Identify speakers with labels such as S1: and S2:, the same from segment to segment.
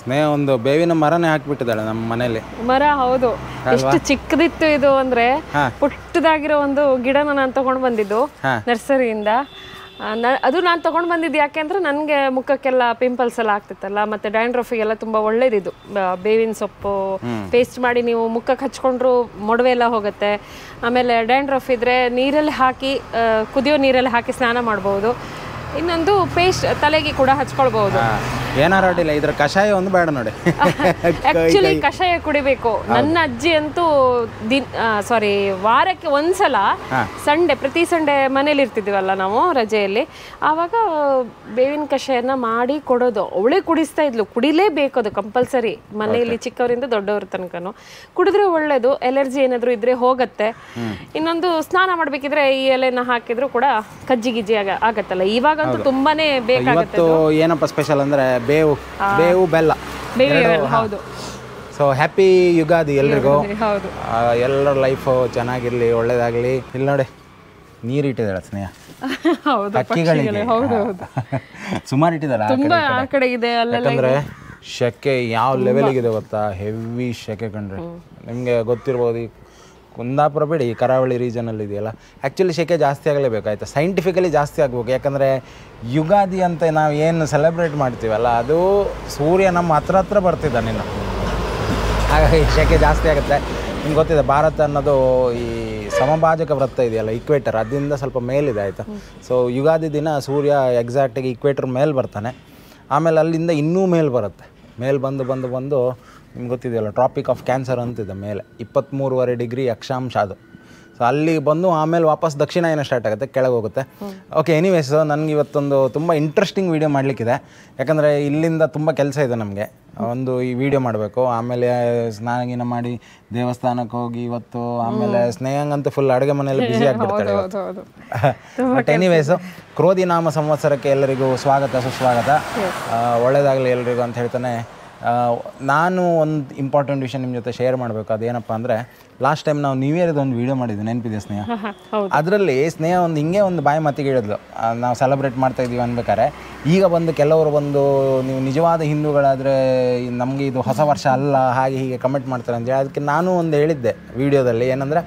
S1: ಸ್ನೇಹ ಒಂದು ಬೇವಿನ ಮರನೇ ಹಾಕ್ಬಿಟ್ಟಿದ್ದಾಳೆ ನಮ್ಮ ಮನೇಲಿ
S2: ಮರ ಹೌದು ಎಷ್ಟು ಚಿಕ್ಕದಿತ್ತು ಇದು ಅಂದ್ರೆ ಪುಟ್ಟದಾಗಿರೋ ಒಂದು ಗಿಡನ ನಾನು ತಗೊಂಡ್ ಬಂದಿದ್ದು ನರ್ಸರಿಯಿಂದ ಅದು ನಾನು ತಗೊಂಡ್ ಬಂದಿದ್ದು ಯಾಕೆ ಅಂದ್ರೆ ನನಗೆ ಮುಖಕ್ಕೆಲ್ಲ ಪಿಂಪಲ್ಸ್ ಎಲ್ಲ ಆಗ್ತಿತ್ತಲ್ಲ ಮತ್ತೆ ಡ್ಯಾಂಡ್ರಫಿಗೆಲ್ಲ ತುಂಬಾ ಒಳ್ಳೇದಿದು ಬೇವಿನ ಸೊಪ್ಪು ಪೇಸ್ಟ್ ಮಾಡಿ ನೀವು ಮುಖಕ್ಕೆ ಹಚ್ಕೊಂಡ್ರು ಮೊಡವೆ ಎಲ್ಲ ಹೋಗುತ್ತೆ ಆಮೇಲೆ ಡ್ಯಾಂಡ್ರಫ್ ಇದ್ರೆ ನೀರಲ್ಲಿ ಹಾಕಿ ಕುದಿಯೋ ನೀರಲ್ಲಿ ಹಾಕಿ ಸ್ನಾನ ಮಾಡ್ಬೋದು ಇನ್ನೊಂದು ಪೇಸ್ಟ್ ತಲೆಗೆ ಕೂಡ ಹಚ್ಕೊಳ್ಬಹುದು
S1: ಏನಾರು ಅಡ್ಡಿಲ್ಲ ಇದ್ರ ಕಷಾಯ ಒಂದು ಬೇಡ ನೋಡಿ ಆಕ್ಚುಲಿ ಕಷಾಯ
S2: ಕುಡಿಬೇಕು ನನ್ನ ಅಜ್ಜಿ ಅಂತೂ ದಿನ ಸಾರಿ ವಾರಕ್ಕೆ ಒಂದ್ಸಲ ಸಂಡೆ ಪ್ರತಿ ಸಂಡೆ ಮನೇಲಿ ಇರ್ತಿದ್ವಲ್ಲ ನಾವು ರಜೆಯಲ್ಲಿ ಆವಾಗ ಬೇವಿನ ಕಷಾಯನ ಮಾಡಿ ಕೊಡೋದು ಅವಳೇ ಕುಡಿಸ್ತಾ ಇದ್ಲು ಕುಡಿಲೇಬೇಕು ಅದು ಕಂಪಲ್ಸರಿ ಮನೆಯಲ್ಲಿ ಚಿಕ್ಕವರಿಂದ ದೊಡ್ಡವ್ರ ತನಕನೂ ಕುಡಿದ್ರೆ ಒಳ್ಳೇದು ಎಲರ್ಜಿ ಏನಾದರೂ ಇದ್ರೆ ಹೋಗತ್ತೆ ಇನ್ನೊಂದು ಸ್ನಾನ ಮಾಡ್ಬೇಕಿದ್ರೆ ಈ ಎಲೆನ ಹಾಕಿದ್ರು ಕೂಡ ಕಜ್ಜಿ ಗಿಜ್ಜಿ ಆಗ ಆಗತ್ತಲ್ಲ ಇವಾಗ ಇವಾಗಂತೂ ತುಂಬಾನೇ ಬೇಕಾಗುತ್ತೆ ಇವತ್ತು
S1: ಏನಪ್ಪ ಸ್ಪೆಷಲ್ ಅಂದ್ರೆ ಬೇವು ಬೇವು ಬೆಲ್ಲ ಹೌದು ಸೊ ಹ್ಯಾಪಿ ಯುಗಾದಿ ಎಲ್ರಿಗೂ ಎಲ್ಲರ ಲೈಫ್ ಚೆನ್ನಾಗಿರ್ಲಿ ಒಳ್ಳೇದಾಗ್ಲಿ ಇಲ್ಲಿ ನೋಡಿ ನೀರ್ ಇಟ್ಟಿದ್ದಾಳೆ ಸ್ನೇಹ ಸುಮಾರು ಇಟ್ಟಿದ್ದಾಳೆ ತುಂಬಾ ಕಡೆ ಇದೆ ಶೆಕೆ ಯಾವ ಲೆವೆಲ್ ಇದೆ ಗೊತ್ತಾ ಹೆವಿ ಶೆಕೆ ಕಂಡ್ರೆ ನಿಮ್ಗೆ ಗೊತ್ತಿರ್ಬೋದು ಈ ಕುಂದಾಪುರ ಬಿಡಿ ಈ ಕರಾವಳಿ ರೀಜನಲ್ಲಿ ಇದೆಯಲ್ಲ ಆ್ಯಕ್ಚುಲಿ ಶೇಕೆ ಜಾಸ್ತಿ ಆಗಲೇಬೇಕಾಯ್ತು ಸೈಂಟಿಫಿಕಲಿ ಜಾಸ್ತಿ ಆಗಬೇಕು ಯಾಕಂದರೆ ಯುಗಾದಿ ಅಂತ ನಾವು ಏನು ಸೆಲೆಬ್ರೇಟ್ ಮಾಡ್ತೀವಲ್ಲ ಅದು ಸೂರ್ಯ ನಮ್ಮ ಹತ್ರ ಹತ್ರ ಬರ್ತಿದ್ದಾನೆ ಇನ್ನು ಹಾಗಾಗಿ ಶೇಕೆ ಜಾಸ್ತಿ ಆಗುತ್ತೆ ನಿಮ್ಗೆ ಗೊತ್ತಿದೆ ಭಾರತ ಅನ್ನೋದು ಈ ಸಮಭಾಜಕ ವೃತ್ತ ಇದೆಯಲ್ಲ ಇಕ್ವೇಟರ್ ಅದರಿಂದ ಸ್ವಲ್ಪ ಮೇಲಿದೆ ಆಯಿತು ಸೊ ಯುಗಾದಿ ದಿನ ಸೂರ್ಯ ಎಕ್ಸಾಕ್ಟಾಗಿ ಇಕ್ವೇಟರ್ ಮೇಲೆ ಬರ್ತಾನೆ ಆಮೇಲೆ ಅಲ್ಲಿಂದ ಇನ್ನೂ ಮೇಲೆ ಬರುತ್ತೆ ಮೇಲೆ ಬಂದು ಬಂದು ಬಂದು ನಿಮ್ಗೆ ಗೊತ್ತಿದೆಯಲ್ಲ ಟ್ರಾಪಿಕ್ ಆಫ್ ಕ್ಯಾನ್ಸರ್ ಅಂತಿದೆ ಮೇಲೆ ಇಪ್ಪತ್ತ್ಮೂರುವರೆ ಡಿಗ್ರಿ ಅಕ್ಷಾಂಶ ಅದು ಸೊ ಅಲ್ಲಿ ಬಂದು ಆಮೇಲೆ ವಾಪಸ್ ದಕ್ಷಿಣ ಏನೋ ಸ್ಟಾರ್ಟ್ ಆಗುತ್ತೆ ಕೆಳಗೆ ಹೋಗುತ್ತೆ ಓಕೆ ಎನಿವೇಸ್ ನನಗೆ ಇವತ್ತೊಂದು ತುಂಬ ಇಂಟ್ರೆಸ್ಟಿಂಗ್ ವೀಡಿಯೋ ಮಾಡಲಿಕ್ಕಿದೆ ಯಾಕಂದರೆ ಇಲ್ಲಿಂದ ತುಂಬ ಕೆಲಸ ಇದೆ ನಮಗೆ ಒಂದು ಈ ವಿಡಿಯೋ ಮಾಡಬೇಕು ಆಮೇಲೆ ಸ್ನಾನಗಿನ ಮಾಡಿ ದೇವಸ್ಥಾನಕ್ಕೆ ಹೋಗಿ ಇವತ್ತು ಆಮೇಲೆ ಸ್ನೇಹಂಗಂತೂ ಫುಲ್ ಅಡುಗೆ ಮನೆಯಲ್ಲಿ ಬಿಸಿ ಆಗಿಬಿಡ್ತಾರೆ ಬಟ್ ಎನಿವೇಸ್ ಕ್ರೋಧಿ ನಾಮ ಸಂವತ್ಸರಕ್ಕೆ ಎಲ್ಲರಿಗೂ ಸ್ವಾಗತ ಸುಸ್ವಾಗತ ಒಳ್ಳೇದಾಗಲಿ ಎಲ್ಲರಿಗೂ ಅಂತ ಹೇಳ್ತಾನೆ ನಾನು ಒಂದು ಇಂಪಾರ್ಟೆಂಟ್ ವಿಷಯ ನಿಮ್ಮ ಜೊತೆ ಶೇರ್ ಮಾಡಬೇಕು ಅದೇನಪ್ಪ ಅಂದರೆ ಲಾಸ್ಟ್ ಟೈಮ್ ನಾವು ನ್ಯೂ ಇಯರ್ದು ಒಂದು ವೀಡಿಯೋ ಮಾಡಿದ್ವಿ ನೆನಪಿದೆ ಸ್ನೇಹ ಅದರಲ್ಲಿ ಸ್ನೇಹ ಒಂದು ಹಿಂಗೆ ಒಂದು ಬಾಯಿ ಮತ್ತಿಗೆ ಹೇಳಿದ್ಲು ನಾವು ಸೆಲೆಬ್ರೇಟ್ ಮಾಡ್ತಾ ಇದ್ದೀವಿ ಅನ್ಬೇಕಾರೆ ಈಗ ಬಂದು ಕೆಲವರು ಬಂದು ನೀವು ನಿಜವಾದ ಹಿಂದೂಗಳಾದರೆ ನಮಗೆ ಇದು ಹೊಸ ವರ್ಷ ಅಲ್ಲ ಹಾಗೆ ಹೀಗೆ ಕಮೆಂಟ್ ಮಾಡ್ತಾರೆ ಅಂತೇಳಿ ಅದಕ್ಕೆ ನಾನು ಒಂದು ಹೇಳಿದ್ದೆ ವೀಡಿಯೋದಲ್ಲಿ ಏನಂದರೆ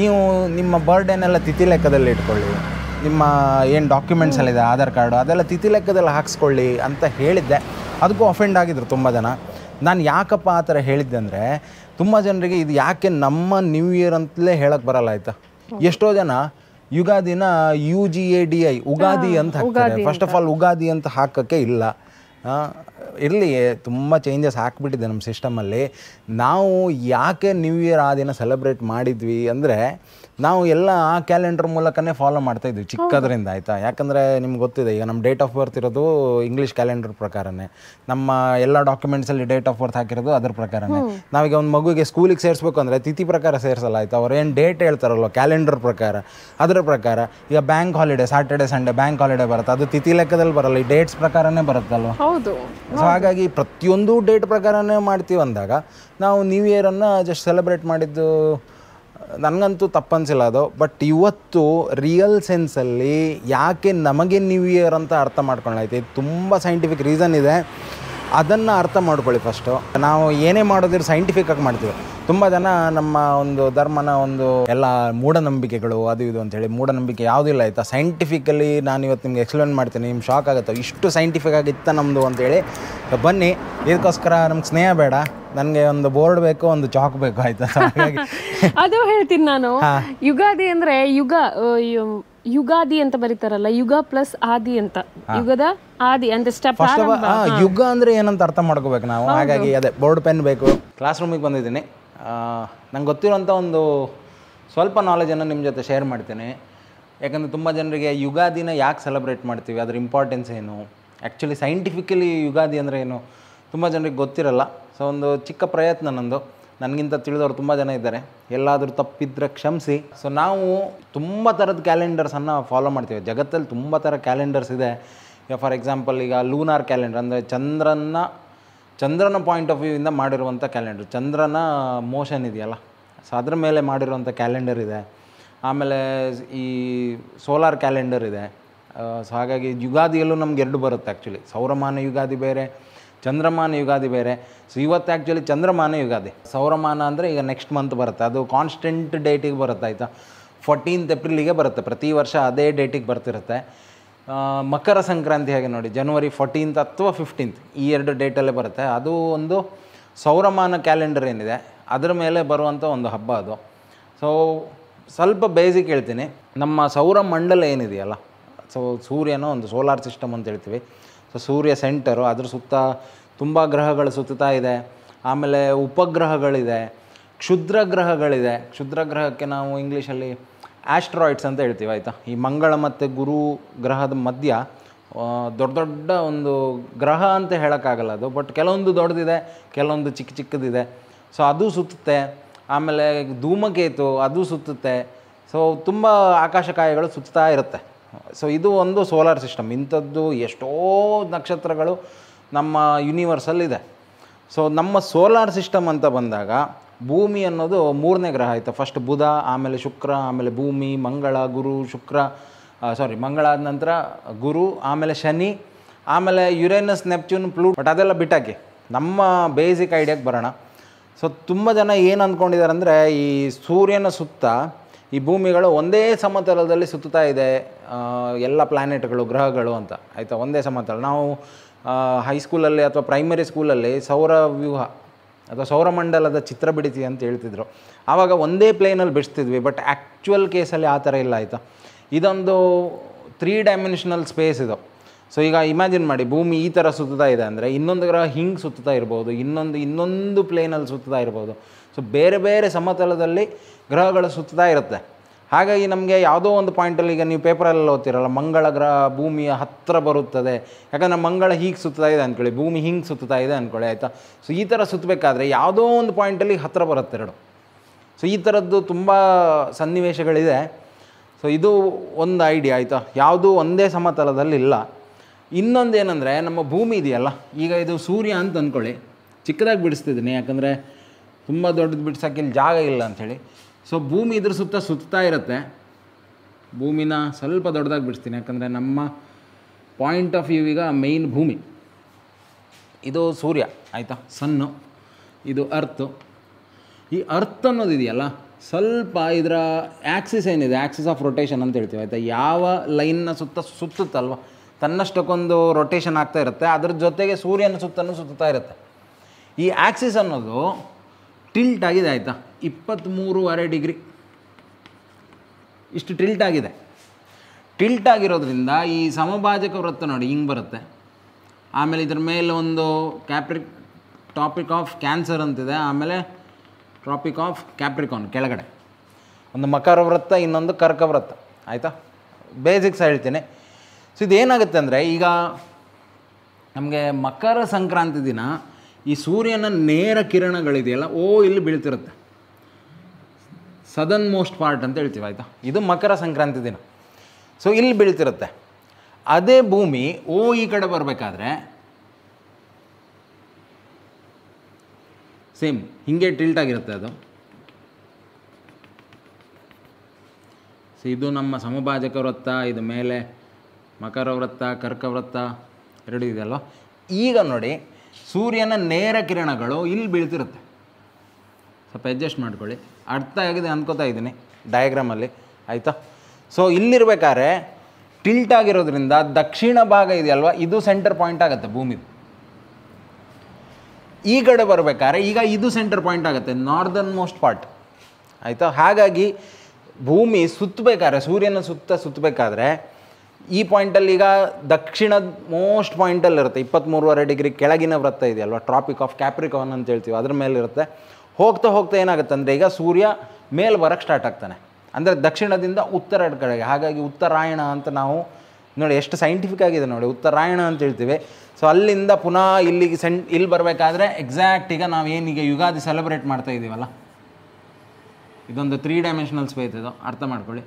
S1: ನೀವು ನಿಮ್ಮ ಬರ್ಡೇನೆಲ್ಲ ತಿಥಿ ಲೆಕ್ಕದಲ್ಲಿ ಇಟ್ಕೊಳ್ಳಿ ನಿಮ್ಮ ಏನು ಡಾಕ್ಯುಮೆಂಟ್ಸ್ ಇದೆ ಆಧಾರ್ ಕಾರ್ಡು ಅದೆಲ್ಲ ತಿಥಿ ಲೆಕ್ಕದಲ್ಲಿ ಹಾಕ್ಸ್ಕೊಳ್ಳಿ ಅಂತ ಹೇಳಿದ್ದೆ ಅದಕ್ಕೂ ಅಫೆಂಡ್ ಆಗಿದ್ರು ತುಂಬ ಜನ ನಾನು ಯಾಕಪ್ಪ ಆ ಥರ ಹೇಳಿದ್ದೆ ಅಂದರೆ ತುಂಬ ಜನರಿಗೆ ಇದು ಯಾಕೆ ನಮ್ಮ ನ್ಯೂ ಇಯರ್ ಅಂತಲೇ ಹೇಳಕ್ಕೆ ಬರಲ್ಲ ಆಯಿತಾ ಎಷ್ಟೋ ಜನ ಯುಗಾದಿನ U G A D I Ugadi ಅಂತ ಹಾಕ್ತಾರೆ ಫಸ್ಟ್ ಆಫ್ ಆಲ್ ಉಗಾದಿ ಅಂತ ಹಾಕೋಕ್ಕೆ ಇಲ್ಲ ಇರಲಿ ತುಂಬ ಚೇಂಜಸ್ ಹಾಕ್ಬಿಟ್ಟಿದೆ ನಮ್ಮ ಸಿಸ್ಟಮಲ್ಲಿ ನಾವು ಯಾಕೆ ನ್ಯೂ ಇಯರ್ ಆ ದಿನ ಸೆಲೆಬ್ರೇಟ್ ಮಾಡಿದ್ವಿ ಅಂದರೆ ನಾವು ಎಲ್ಲ ಆ ಕ್ಯಾಲೆಂಡರ್ ಮೂಲಕನೇ ಫಾಲೋ ಮಾಡ್ತಾ ಇದ್ವಿ ಚಿಕ್ಕದ್ರಿಂದ ಆಯಿತಾ ಯಾಕಂದರೆ ನಿಮ್ಗೆ ಗೊತ್ತಿದೆ ಈಗ ನಮ್ಮ ಡೇಟ್ ಆಫ್ ಬರ್ತ್ ಇರೋದು ಇಂಗ್ಲೀಷ್ ಕ್ಯಾಲೆಂಡರ್ ಪ್ರಕಾರನೇ ನಮ್ಮ ಎಲ್ಲ ಡಾಕ್ಯುಮೆಂಟ್ಸಲ್ಲಿ ಡೇಟ್ ಆಫ್ ಬರ್ತ್ ಹಾಕಿರೋದು ಅದ್ರ ಪ್ರಕಾರನೇ ನಾವೀಗ ಒಂದು ಮಗುಗೆ ಸ್ಕೂಲಿಗೆ ಸೇರಿಸ್ಬೇಕು ಅಂದರೆ ತಿಥಿ ಪ್ರಕಾರ ಸೇರಿಸಲ್ಲ ಆಯಿತು ಅವ್ರು ಏನು ಡೇಟ್ ಹೇಳ್ತಾರಲ್ಲ ಕ್ಯಾಲೆಂಡರ್ ಪ್ರಕಾರ ಅದರ ಪ್ರಕಾರ ಈಗ bank holiday Saturday Sunday bank holiday ಬರುತ್ತೆ ಅದು ತಿಥಿ ಲೆಕ್ಕದಲ್ಲಿ ಬರಲ್ಲ ಈ ಡೇಟ್ಸ್ ಪ್ರಕಾರನೇ ಬರುತ್ತಲ್ವ ಹೌದು ಸೊ ಹಾಗಾಗಿ ಪ್ರತಿಯೊಂದು ಡೇಟ್ ಪ್ರಕಾರನೇ ಮಾಡ್ತೀವಿ ಅಂದಾಗ ನಾವು ನ್ಯೂ ಇಯರನ್ನು ಜಸ್ಟ್ ಸೆಲೆಬ್ರೇಟ್ ಮಾಡಿದ್ದು ನನಗಂತೂ ತಪ್ಪನ್ಸಿಲ್ಲ ಅದು ಬಟ್ ಇವತ್ತು ರಿಯಲ್ ಸೆನ್ಸಲ್ಲಿ ಯಾಕೆ ನಮಗೆ ನ್ಯೂ ಇಯರ್ ಅಂತ ಅರ್ಥ ಮಾಡ್ಕೊಳ್ಳೈತಿ ತುಂಬ ಸೈಂಟಿಫಿಕ್ ರೀಸನ್ ಇದೆ ಅದನ್ನು ಅರ್ಥ ಮಾಡ್ಕೊಳ್ಳಿ ಫಸ್ಟು ನಾವು ಏನೇ ಸೈಂಟಿಫಿಕ್ ಆಗಿ ಮಾಡ್ತೀವಿ ತುಂಬ ಜನ ನಮ್ಮ ಒಂದು ಧರ್ಮನ ಒಂದು ಎಲ್ಲ ಮೂಢನಂಬಿಕೆಗಳು ಅದು ಇದು ಅಂತೇಳಿ ಮೂಢನಂಬಿಕೆ ಯಾವುದೂ ಇಲ್ಲ ಆಯಿತಾ ಸೈಂಟಿಫಿಕಲಿ ನಾನು ಇವತ್ತು ನಿಮ್ಗೆ ಎಕ್ಸ್ಪ್ಲೇನ್ ಮಾಡ್ತೀನಿ ನಿಮ್ಗೆ ಶಾಕ್ ಆಗುತ್ತೆ ಇಷ್ಟು ಸೈಂಟಿಫಿಕ್ ಆಗಿತ್ತ ನಮ್ಮದು ಅಂತೇಳಿ ಬನ್ನಿ ಇದಕ್ಕೋಸ್ಕರ ನಮ್ಗೆ ಸ್ನೇಹ ಬೇಡ ನನಗೆ ಒಂದು ಬೋರ್ಡ್ ಬೇಕು ಒಂದು ಚಾಕ್ ಬೇಕು ಆಯ್ತಾ
S2: ಅದು ಹೇಳ್ತೀನಿ ನಾನು ಯುಗಾದಿ ಅಂದರೆ ಯುಗ ಯುಗಾದಿ ಅಂತ ಬರೀತಾರಲ್ಲ ಯುಗ ಪ್ಲಸ್ ಆದಿ ಅಂತ ಯುಗದ ಆದಿ ಅಂದ್ರೆ ಸ್ಟೆಪ್ ಯುಗ
S1: ಅಂದ್ರೆ ಏನಂತ ಅರ್ಥ ಮಾಡ್ಕೋಬೇಕು ನಾವು ಹಾಗಾಗಿ ಅದೇ ಬೋರ್ಡ್ ಪೆನ್ ಬೇಕು ಕ್ಲಾಸ್ ರೂಮಿಗೆ ಬಂದಿದ್ದೀನಿ ನಂಗೆ ಗೊತ್ತಿರುವಂತ ಒಂದು ಸ್ವಲ್ಪ ನಾಲೆಜನ್ನು ನಿಮ್ಮ ಜೊತೆ ಶೇರ್ ಮಾಡ್ತೀನಿ ಯಾಕಂದ್ರೆ ತುಂಬ ಜನರಿಗೆ ಯುಗಾದಿನ ಯಾಕೆ ಸೆಲೆಬ್ರೇಟ್ ಮಾಡ್ತೀವಿ ಅದ್ರ ಇಂಪಾರ್ಟೆನ್ಸ್ ಏನು ಆ್ಯಕ್ಚುಲಿ ಸೈಂಟಿಫಿಕಲಿ ಯುಗಾದಿ ಅಂದ್ರೆ ಏನು ತುಂಬ ಜನರಿಗೆ ಗೊತ್ತಿರಲ್ಲ ಸೊ ಒಂದು ಚಿಕ್ಕ ಪ್ರಯತ್ನ ನಂದು ನನಗಿಂತ ತಿಳಿದವರು ತುಂಬ ಜನ ಇದ್ದಾರೆ ಎಲ್ಲಾದರೂ ತಪ್ಪಿದ್ರೆ ಕ್ಷಮಿಸಿ ಸೊ ನಾವು ತುಂಬ ಥರದ ಕ್ಯಾಲೆಂಡರ್ಸನ್ನು ಫಾಲೋ ಮಾಡ್ತೀವಿ ಜಗತ್ತಲ್ಲಿ ತುಂಬ ಥರ ಕ್ಯಾಲೆಂಡರ್ಸ್ ಇದೆ ಈಗ ಫಾರ್ ಎಕ್ಸಾಂಪಲ್ ಈಗ ಲೂನಾರ್ ಕ್ಯಾಲೆಂಡರ್ ಅಂದರೆ ಚಂದ್ರನ ಚಂದ್ರನ ಪಾಯಿಂಟ್ ಆಫ್ ಇಂದ ಮಾಡಿರುವಂಥ ಕ್ಯಾಲೆಂಡರ್ ಚಂದ್ರನ ಮೋಷನ್ ಇದೆಯಲ್ಲ ಸೊ ಅದ್ರ ಮೇಲೆ ಮಾಡಿರುವಂಥ ಕ್ಯಾಲೆಂಡರ್ ಇದೆ ಆಮೇಲೆ ಈ ಸೋಲಾರ್ ಕ್ಯಾಲೆಂಡರ್ ಇದೆ ಸೊ ಹಾಗಾಗಿ ಯುಗಾದಿಯಲ್ಲೂ ನಮ್ಗೆ ಎರಡು ಬರುತ್ತೆ ಆ್ಯಕ್ಚುಲಿ ಸೌರಮಾನ ಯುಗಾದಿ ಬೇರೆ ಚಂದ್ರಮಾನ ಯುಗಾದಿ ಬೇರೆ ಸೊ ಇವತ್ತು ಆ್ಯಕ್ಚುಲಿ ಚಂದ್ರಮಾನ ಯುಗಾದಿ ಸೌರಮಾನ ಅಂದರೆ ಈಗ ನೆಕ್ಸ್ಟ್ ಮಂತ್ ಬರುತ್ತೆ ಅದು ಕಾನ್ಸ್ಟೆಂಟ್ ಡೇಟಿಗೆ ಬರುತ್ತೆ ಆಯಿತಾ ಫೋರ್ಟೀನ್ತ್ ಏಪ್ರಿಲಿಗೆ ಬರುತ್ತೆ ಪ್ರತಿ ವರ್ಷ ಅದೇ ಡೇಟಿಗೆ ಬರ್ತಿರುತ್ತೆ ಮಕರ ಸಂಕ್ರಾಂತಿ ಹಾಗೆ ನೋಡಿ ಜನವರಿ ಫೋರ್ಟೀನ್ತ್ ಅಥವಾ ಫಿಫ್ಟೀನ್ತ್ ಈ ಎರಡು ಡೇಟಲ್ಲೇ ಬರುತ್ತೆ ಅದು ಒಂದು ಸೌರಮಾನ ಕ್ಯಾಲೆಂಡರ್ ಏನಿದೆ ಅದರ ಮೇಲೆ ಬರುವಂಥ ಒಂದು ಹಬ್ಬ ಅದು ಸೊ ಸ್ವಲ್ಪ ಬೇಸಿಕ್ ಹೇಳ್ತೀನಿ ನಮ್ಮ ಸೌರಮಂಡಲ ಏನಿದೆಯಲ್ಲ ಸೊ ಸೂರ್ಯನ ಒಂದು ಸೋಲಾರ್ ಸಿಸ್ಟಮ್ ಅಂತ ಹೇಳ್ತೀವಿ ಸೊ ಸೂರ್ಯ ಸೆಂಟರು ಅದ್ರ ಸುತ್ತ ತುಂಬ ಗ್ರಹಗಳು ಸುತ್ತಾ ಇದೆ ಆಮೇಲೆ ಉಪಗ್ರಹಗಳಿದೆ ಕ್ಷುದ್ರ ಗ್ರಹಗಳಿದೆ ಕ್ಷುದ್ರ ಗ್ರಹಕ್ಕೆ ನಾವು ಇಂಗ್ಲೀಷಲ್ಲಿ ಆ್ಯಸ್ಟ್ರಾಯ್ಡ್ಸ್ ಅಂತ ಹೇಳ್ತೀವಿ ಆಯಿತಾ ಈ ಮಂಗಳ ಮತ್ತು ಗುರು ಗ್ರಹದ ಮಧ್ಯ ದೊಡ್ಡ ದೊಡ್ಡ ಒಂದು ಗ್ರಹ ಅಂತ ಹೇಳೋಕ್ಕಾಗಲ್ಲ ಅದು ಬಟ್ ಕೆಲವೊಂದು ದೊಡ್ಡದಿದೆ ಕೆಲವೊಂದು ಚಿಕ್ಕ ಚಿಕ್ಕದಿದೆ ಸೊ ಅದು ಸುತ್ತುತ್ತೆ ಆಮೇಲೆ ಧೂಮಕೇತು ಅದು ಸುತ್ತುತ್ತೆ ಸೊ ತುಂಬ ಆಕಾಶಕಾಯಗಳು ಸುತ್ತಾ ಇರುತ್ತೆ ಸೊ ಇದು ಒಂದು ಸೋಲಾರ್ ಸಿಸ್ಟಮ್ ಇಂಥದ್ದು ಎಷ್ಟೋ ನಕ್ಷತ್ರಗಳು ನಮ್ಮ ಯೂನಿವರ್ಸಲ್ಲಿದೆ ಸೊ ನಮ್ಮ ಸೋಲಾರ್ ಸಿಸ್ಟಮ್ ಅಂತ ಬಂದಾಗ ಭೂಮಿ ಅನ್ನೋದು ಮೂರನೇ ಗ್ರಹ ಆಯಿತು ಫಸ್ಟ್ ಬುಧ ಆಮೇಲೆ ಶುಕ್ರ ಆಮೇಲೆ ಭೂಮಿ ಮಂಗಳ ಗುರು ಶುಕ್ರ ಸಾರಿ ಮಂಗಳ ಆದ ನಂತರ ಗುರು ಆಮೇಲೆ ಶನಿ ಆಮೇಲೆ ಯುರೇನಸ್ ನೆಪ್ಚೂನ್ ಪ್ಲೂ ಬಟ್ ಅದೆಲ್ಲ ಬಿಟ್ಟಾಕಿ ನಮ್ಮ ಬೇಸಿಕ್ ಐಡಿಯಾಗೆ ಬರೋಣ ಸೊ ತುಂಬ ಜನ ಏನು ಅಂದ್ಕೊಂಡಿದ್ದಾರೆ ಅಂದರೆ ಈ ಸೂರ್ಯನ ಸುತ್ತ ಈ ಭೂಮಿಗಳು ಒಂದೇ ಸಮತಲದಲ್ಲಿ ಸುತ್ತುತ್ತಾ ಇದೆ ಎಲ್ಲ ಪ್ಲ್ಯಾನೆಟ್ಗಳು ಗ್ರಹಗಳು ಅಂತ ಆಯಿತಾ ಒಂದೇ ಸಮತಲ ನಾವು ಹೈಸ್ಕೂಲಲ್ಲಿ ಅಥವಾ ಪ್ರೈಮರಿ ಸ್ಕೂಲಲ್ಲಿ ಸೌರ ವ್ಯೂಹ ಅಥವಾ ಸೌರಮಂಡಲದ ಚಿತ್ರ ಬಿಡಿಸಿ ಅಂತ ಹೇಳ್ತಿದ್ರು ಆವಾಗ ಒಂದೇ ಪ್ಲೇನಲ್ಲಿ ಬಿಡಿಸ್ತಿದ್ವಿ ಬಟ್ ಆ್ಯಕ್ಚುಯಲ್ ಕೇಸಲ್ಲಿ ಆ ಥರ ಇಲ್ಲ ಆಯಿತಾ ಇದೊಂದು ತ್ರೀ ಡೈಮೆನ್ಷನಲ್ ಸ್ಪೇಸ್ ಇದು ಸೊ ಈಗ ಇಮ್ಯಾಜಿನ್ ಮಾಡಿ ಭೂಮಿ ಈ ಥರ ಸುತ್ತಾ ಇದೆ ಅಂದರೆ ಇನ್ನೊಂದು ಗ್ರಹ ಹಿಂಗೆ ಸುತ್ತಾ ಇರ್ಬೋದು ಇನ್ನೊಂದು ಇನ್ನೊಂದು ಪ್ಲೇನಲ್ಲಿ ಸುತ್ತಾ ಇರ್ಬೋದು ಸೊ ಬೇರೆ ಬೇರೆ ಸಮತಲದಲ್ಲಿ ಗ್ರಹಗಳು ಸುತ್ತಾ ಇರುತ್ತೆ ಹಾಗಾಗಿ ನಮಗೆ ಯಾವುದೋ ಒಂದು ಪಾಯಿಂಟಲ್ಲಿ ಈಗ ನೀವು ಪೇಪರಲ್ಲೆಲ್ಲ ಓದ್ತಿರಲ್ಲ ಮಂಗಳ ಗ್ರಹ ಭೂಮಿಯ ಹತ್ತಿರ ಬರುತ್ತದೆ ಯಾಕಂದರೆ ಮಂಗಳ ಹೀಗೆ ಸುತ್ತಾ ಇದೆ ಅಂದ್ಕೊಳ್ಳಿ ಭೂಮಿ ಹಿಂಗೆ ಸುತ್ತಾ ಇದೆ ಅಂದ್ಕೊಳ್ಳಿ ಆಯಿತಾ ಸೊ ಈ ಥರ ಸುತ್ತಬೇಕಾದ್ರೆ ಯಾವುದೋ ಒಂದು ಪಾಯಿಂಟಲ್ಲಿ ಹತ್ತಿರ ಬರುತ್ತೆ ಎರಡು ಸೊ ಈ ಥರದ್ದು ತುಂಬ ಸನ್ನಿವೇಶಗಳಿದೆ ಸೊ ಇದು ಒಂದು ಐಡಿಯಾ ಆಯಿತಾ ಯಾವುದೂ ಒಂದೇ ಸಮತಲದಲ್ಲಿ ಇಲ್ಲ ಇನ್ನೊಂದು ಏನಂದರೆ ನಮ್ಮ ಭೂಮಿ ಇದೆಯಲ್ಲ ಈಗ ಇದು ಸೂರ್ಯ ಅಂತ ಅಂದ್ಕೊಳ್ಳಿ ಚಿಕ್ಕದಾಗಿ ಬಿಡಿಸ್ತಿದ್ದೀನಿ ಯಾಕಂದರೆ ತುಂಬ ದೊಡ್ಡದು ಬಿಡ್ಸೋಕೆ ಇಲ್ಲಿ ಜಾಗ ಇಲ್ಲ ಅಂಥೇಳಿ ಸೊ ಭೂಮಿ ಇದ್ರ ಸುತ್ತ ಸುತ್ತಾ ಇರುತ್ತೆ ಭೂಮಿನ ಸ್ವಲ್ಪ ದೊಡ್ಡದಾಗಿ ಬಿಡಿಸ್ತೀನಿ ಯಾಕಂದರೆ ನಮ್ಮ ಪಾಯಿಂಟ್ ಆಫ್ ವ್ಯೂ ಈಗ ಮೇಯ್ನ್ ಭೂಮಿ ಇದು ಸೂರ್ಯ ಆಯಿತಾ ಸನ್ನು ಇದು ಅರ್ತು ಈ ಅರ್ತ್ ಇದೆಯಲ್ಲ ಸ್ವಲ್ಪ ಇದರ ಆ್ಯಕ್ಸಿಸ್ ಏನಿದೆ ಆ್ಯಕ್ಸಿಸ್ ಆಫ್ ರೊಟೇಷನ್ ಅಂತ ಹೇಳ್ತೀವಿ ಆಯಿತಾ ಯಾವ ಲೈನ್ನ ಸುತ್ತ ಸುತ್ತುತ್ತಲ್ವ ತನ್ನಷ್ಟಕ್ಕೊಂದು ರೊಟೇಷನ್ ಆಗ್ತಾ ಇರುತ್ತೆ ಅದ್ರ ಜೊತೆಗೆ ಸೂರ್ಯನ ಸುತ್ತಲೂ ಸುತ್ತಾ ಇರುತ್ತೆ ಈ ಆ್ಯಕ್ಸಿಸ್ ಅನ್ನೋದು ಟಿಲ್ಟ್ ಆಗಿದೆ ಆಯಿತಾ ಇಪ್ಪತ್ತ್ಮೂರುವರೆ ಡಿಗ್ರಿ ಇಷ್ಟು ಟಿಲ್ಟ್ ಆಗಿದೆ ಟಿಲ್ಟ್ ಆಗಿರೋದ್ರಿಂದ ಈ ಸಮಭಾಜಕ ವೃತ್ತ ನೋಡಿ ಹಿಂಗೆ ಬರುತ್ತೆ ಆಮೇಲೆ ಇದ್ರ ಮೇಲೆ ಒಂದು ಕ್ಯಾಪ್ರಿಕ್ ಟಾಪಿಕ್ ಆಫ್ ಕ್ಯಾನ್ಸರ್ ಅಂತಿದೆ ಆಮೇಲೆ ಟಾಪಿಕ್ ಆಫ್ ಕ್ಯಾಪ್ರಿಕಾನ್ ಕೆಳಗಡೆ ಒಂದು ಮಕರ ವೃತ್ತ ಇನ್ನೊಂದು ಕರ್ಕ ವೃತ್ತ ಆಯಿತಾ ಬೇಸಿಕ್ಸ್ ಹೇಳ್ತೀನಿ ಸೊ ಇದೇನಾಗುತ್ತೆ ಅಂದರೆ ಈಗ ನಮಗೆ ಮಕರ ಸಂಕ್ರಾಂತಿ ದಿನ ಈ ಸೂರ್ಯನ ನೇರ ಕಿರಣಗಳಿದೆಯಲ್ಲ ಓ ಇಲ್ಲಿ ಬೀಳ್ತಿರುತ್ತೆ ಸದನ್ ಮೋಸ್ಟ್ ಪಾರ್ಟ್ ಅಂತ ಹೇಳ್ತೀವಿ ಆಯಿತಾ ಇದು ಮಕರ ಸಂಕ್ರಾಂತಿ ದಿನ ಸೊ ಇಲ್ಲಿ ಬೀಳ್ತಿರುತ್ತೆ ಅದೇ ಭೂಮಿ ಓ ಈ ಕಡೆ ಬರಬೇಕಾದ್ರೆ ಸೇಮ್ ಹಿಂಗೆ ಟಿಲ್ಟ್ ಆಗಿರುತ್ತೆ ಅದು ಸೊ ಇದು ನಮ್ಮ ಸಮಭಾಜಕ ವೃತ್ತ ಇದು ಮೇಲೆ ಮಕರ ವೃತ್ತ ಕರ್ಕವೃತ್ತ ಎರಡು ಇದೆಯಲ್ಲ ಈಗ ನೋಡಿ ಸೂರ್ಯನ ನೇರ ಕಿರಣಗಳು ಇಲ್ಲಿ ಬೀಳ್ತಿರುತ್ತೆ ಸ್ವಲ್ಪ ಅಡ್ಜಸ್ಟ್ ಮಾಡ್ಕೊಳ್ಳಿ ಅರ್ಥ ಆಗಿದೆ ಅಂದ್ಕೋತಾ ಇದ್ದೀನಿ ಡಯಾಗ್ರಾಮಲ್ಲಿ ಆಯಿತಾ ಸೊ ಇಲ್ಲಿರ್ಬೇಕಾದ್ರೆ ಟಿಲ್ಟ್ ಆಗಿರೋದ್ರಿಂದ ದಕ್ಷಿಣ ಭಾಗ ಇದೆಯಲ್ವ ಇದು ಸೆಂಟರ್ ಪಾಯಿಂಟ್ ಆಗುತ್ತೆ ಭೂಮಿದು ಈ ಕಡೆ ಬರಬೇಕಾದ್ರೆ ಈಗ ಇದು ಸೆಂಟರ್ ಪಾಯಿಂಟ್ ಆಗುತ್ತೆ ನಾರ್ದನ್ ಮೋಸ್ಟ್ ಪಾರ್ಟ್ ಆಯಿತಾ ಹಾಗಾಗಿ ಭೂಮಿ ಸುತ್ತಬೇಕಾದ್ರೆ ಸೂರ್ಯನ ಸುತ್ತ ಸುತ್ತಬೇಕಾದ್ರೆ ಈ ಪಾಯಿಂಟಲ್ಲಿ ಈಗ ದಕ್ಷಿಣದ ಮೋಸ್ಟ್ ಪಾಯಿಂಟಲ್ಲಿರುತ್ತೆ ಇಪ್ಪತ್ತ್ಮೂರುವರೆ ಡಿಗ್ರಿ ಕೆಳಗಿನ ವೃತ್ತ ಅಲ್ವಾ ಟ್ರಾಪಿಕ್ ಆಫ್ ಕ್ಯಾಪ್ರಿಕಾನ್ ಅಂತ ಹೇಳ್ತೀವಿ ಅದ್ರ ಮೇಲಿರುತ್ತೆ ಹೋಗ್ತಾ ಹೋಗ್ತಾ ಏನಾಗುತ್ತೆ ಅಂದರೆ ಈಗ ಸೂರ್ಯ ಮೇಲೆ ಬರೋಕ್ಕೆ ಸ್ಟಾರ್ಟ್ ಆಗ್ತಾನೆ ಅಂದರೆ ದಕ್ಷಿಣದಿಂದ ಉತ್ತರ ಕಡೆಗೆ ಹಾಗಾಗಿ ಉತ್ತರಾಯಣ ಅಂತ ನಾವು ನೋಡಿ ಎಷ್ಟು ಸೈಂಟಿಫಿಕ್ ಆಗಿದೆ ನೋಡಿ ಉತ್ತರಾಯಣ ಅಂತ ಹೇಳ್ತೀವಿ ಸೊ ಅಲ್ಲಿಂದ ಪುನಃ ಇಲ್ಲಿಗೆ ಸೆನ್ ಇಲ್ಲಿ ಬರಬೇಕಾದ್ರೆ ಎಕ್ಸಾಕ್ಟ್ ಈಗ ನಾವು ಏನೀಗ ಯುಗಾದಿ ಸೆಲೆಬ್ರೇಟ್ ಮಾಡ್ತಾ ಇದ್ದೀವಲ್ಲ ಇದೊಂದು ತ್ರೀ ಡೈಮೆನ್ಷನಲ್ ಸ್ಪೇಸ್ ಇದು ಅರ್ಥ ಮಾಡ್ಕೊಳ್ಳಿ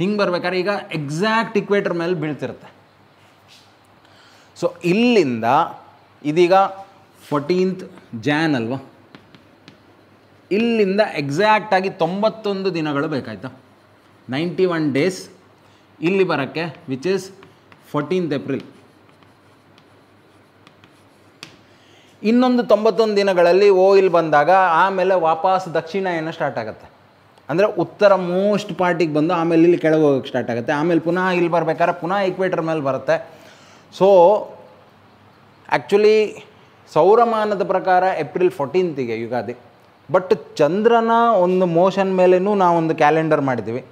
S1: ಹಿಂಗೆ ಬರ್ಬೇಕಾದ್ರೆ ಈಗ ಎಕ್ಸಾಕ್ಟ್ ಇಕ್ವೇಟರ್ ಮೇಲೆ ಬೀಳ್ತಿರುತ್ತೆ ಸೊ ಇಲ್ಲಿಂದ ಇದೀಗ ಫೋರ್ಟೀನ್ತ್ ಜ್ಯಾನ್ ಅಲ್ವಾ ಇಲ್ಲಿಂದ ಎಕ್ಸಾಕ್ಟಾಗಿ ತೊಂಬತ್ತೊಂದು ದಿನಗಳು ಬೇಕಾಯಿತು ನೈಂಟಿ ಒನ್ ಡೇಸ್ ಇಲ್ಲಿ ಬರೋಕ್ಕೆ ವಿಚ್ ಇಸ್ ಫೋರ್ಟೀನ್ತ್ ಏಪ್ರಿಲ್ ಇನ್ನೊಂದು ತೊಂಬತ್ತೊಂದು ದಿನಗಳಲ್ಲಿ ಓ ಇಲ್ಲಿ ಬಂದಾಗ ಆಮೇಲೆ ವಾಪಸ್ ಏನೋ ಸ್ಟಾರ್ಟ್ ಆಗುತ್ತೆ ಅಂದರೆ ಉತ್ತರ ಮೋಸ್ಟ್ ಪಾರ್ಟಿಗೆ ಬಂದು ಆಮೇಲೆ ಇಲ್ಲಿ ಕೆಳಗೆ ಹೋಗೋಕ್ಕೆ ಸ್ಟಾರ್ಟ್ ಆಗುತ್ತೆ ಆಮೇಲೆ ಪುನಃ ಇಲ್ಲಿ ಬರಬೇಕಾದ್ರೆ ಪುನಃ ಈಕ್ವೇಟರ್ ಮೇಲೆ ಬರುತ್ತೆ ಸೊ ಆ್ಯಕ್ಚುಲಿ ಸೌರಮಾನದ ಪ್ರಕಾರ ಏಪ್ರಿಲ್ ಫೋರ್ಟೀನ್ತಿಗೆ ಯುಗಾದಿ ಬಟ್ ಚಂದ್ರನ ಒಂದು ಮೋಷನ್ ಮೇಲೇನೂ ನಾವೊಂದು ಕ್ಯಾಲೆಂಡರ್ ಮಾಡಿದ್ದೀವಿ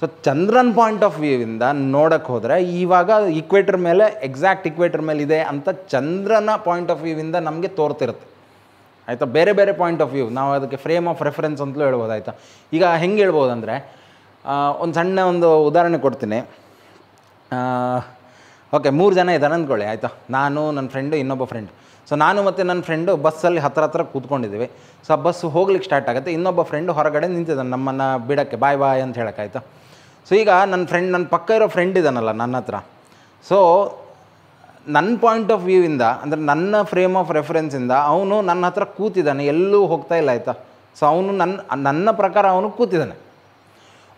S1: ಸೊ ಚಂದ್ರನ್ ಪಾಯಿಂಟ್ ಆಫ್ ವ್ಯೂವಿಂದ ನೋಡೋಕ್ಕೆ ಹೋದರೆ ಇವಾಗ ಇಕ್ವೇಟರ್ ಮೇಲೆ ಎಕ್ಸಾಕ್ಟ್ ಇಕ್ವೇಟರ್ ಮೇಲೆ ಇದೆ ಅಂತ ಚಂದ್ರನ ಪಾಯಿಂಟ್ ಆಫ್ ವ್ಯೂವಿಂದ ನಮಗೆ ತೋರ್ತಿರುತ್ತೆ ಆಯಿತಾ ಬೇರೆ ಬೇರೆ ಪಾಯಿಂಟ್ ಆಫ್ ವ್ಯೂ ನಾವು ಅದಕ್ಕೆ ಫ್ರೇಮ್ ಆಫ್ ರೆಫರೆನ್ಸ್ ಅಂತಲೂ ಹೇಳ್ಬೋದು ಆಯಿತಾ ಈಗ ಹೆಂಗೆ ಹೇಳ್ಬೋದು ಅಂದರೆ ಒಂದು ಸಣ್ಣ ಒಂದು ಉದಾಹರಣೆ ಕೊಡ್ತೀನಿ ಓಕೆ ಮೂರು ಜನ ಇದ್ದಾರೆ ಅಂದ್ಕೊಳ್ಳಿ ಆಯಿತಾ ನಾನು ನನ್ನ ಫ್ರೆಂಡು ಇನ್ನೊಬ್ಬ ಫ್ರೆಂಡ್ ಸೊ ನಾನು ಮತ್ತು ನನ್ನ ಫ್ರೆಂಡು ಬಸ್ಸಲ್ಲಿ ಹತ್ರ ಹತ್ರ ಕೂತ್ಕೊಂಡಿದ್ದೀವಿ ಸೊ ಆ ಬಸ್ ಹೋಗ್ಲಿಕ್ಕೆ ಸ್ಟಾರ್ಟ್ ಆಗುತ್ತೆ ಇನ್ನೊಬ್ಬ ಫ್ರೆಂಡು ಹೊರಗಡೆ ನಿಂತಿದ್ದಾನೆ ನಮ್ಮನ್ನು ಬಿಡೋಕ್ಕೆ ಬಾಯ್ ಬಾಯ್ ಅಂತ ಹೇಳೋಕ್ಕಾಯ್ತಾ ಸೊ ಈಗ ನನ್ನ ಫ್ರೆಂಡ್ ನನ್ನ ಪಕ್ಕ ಇರೋ ಫ್ರೆಂಡ್ ಇದ್ದಾನಲ್ಲ ನನ್ನ ಹತ್ರ ಸೊ ನನ್ನ ಪಾಯಿಂಟ್ ಆಫ್ ವ್ಯೂ ಇಂದ ಅಂದರೆ ನನ್ನ ಫ್ರೇಮ್ ಆಫ್ ರೆಫರೆನ್ಸಿಂದ ಅವನು ನನ್ನ ಹತ್ರ ಕೂತಿದ್ದಾನೆ ಎಲ್ಲೂ ಹೋಗ್ತಾ ಇಲ್ಲ ಆಯಿತಾ ಸೊ ಅವನು ನನ್ನ ನನ್ನ ಪ್ರಕಾರ ಅವನು ಕೂತಿದ್ದಾನೆ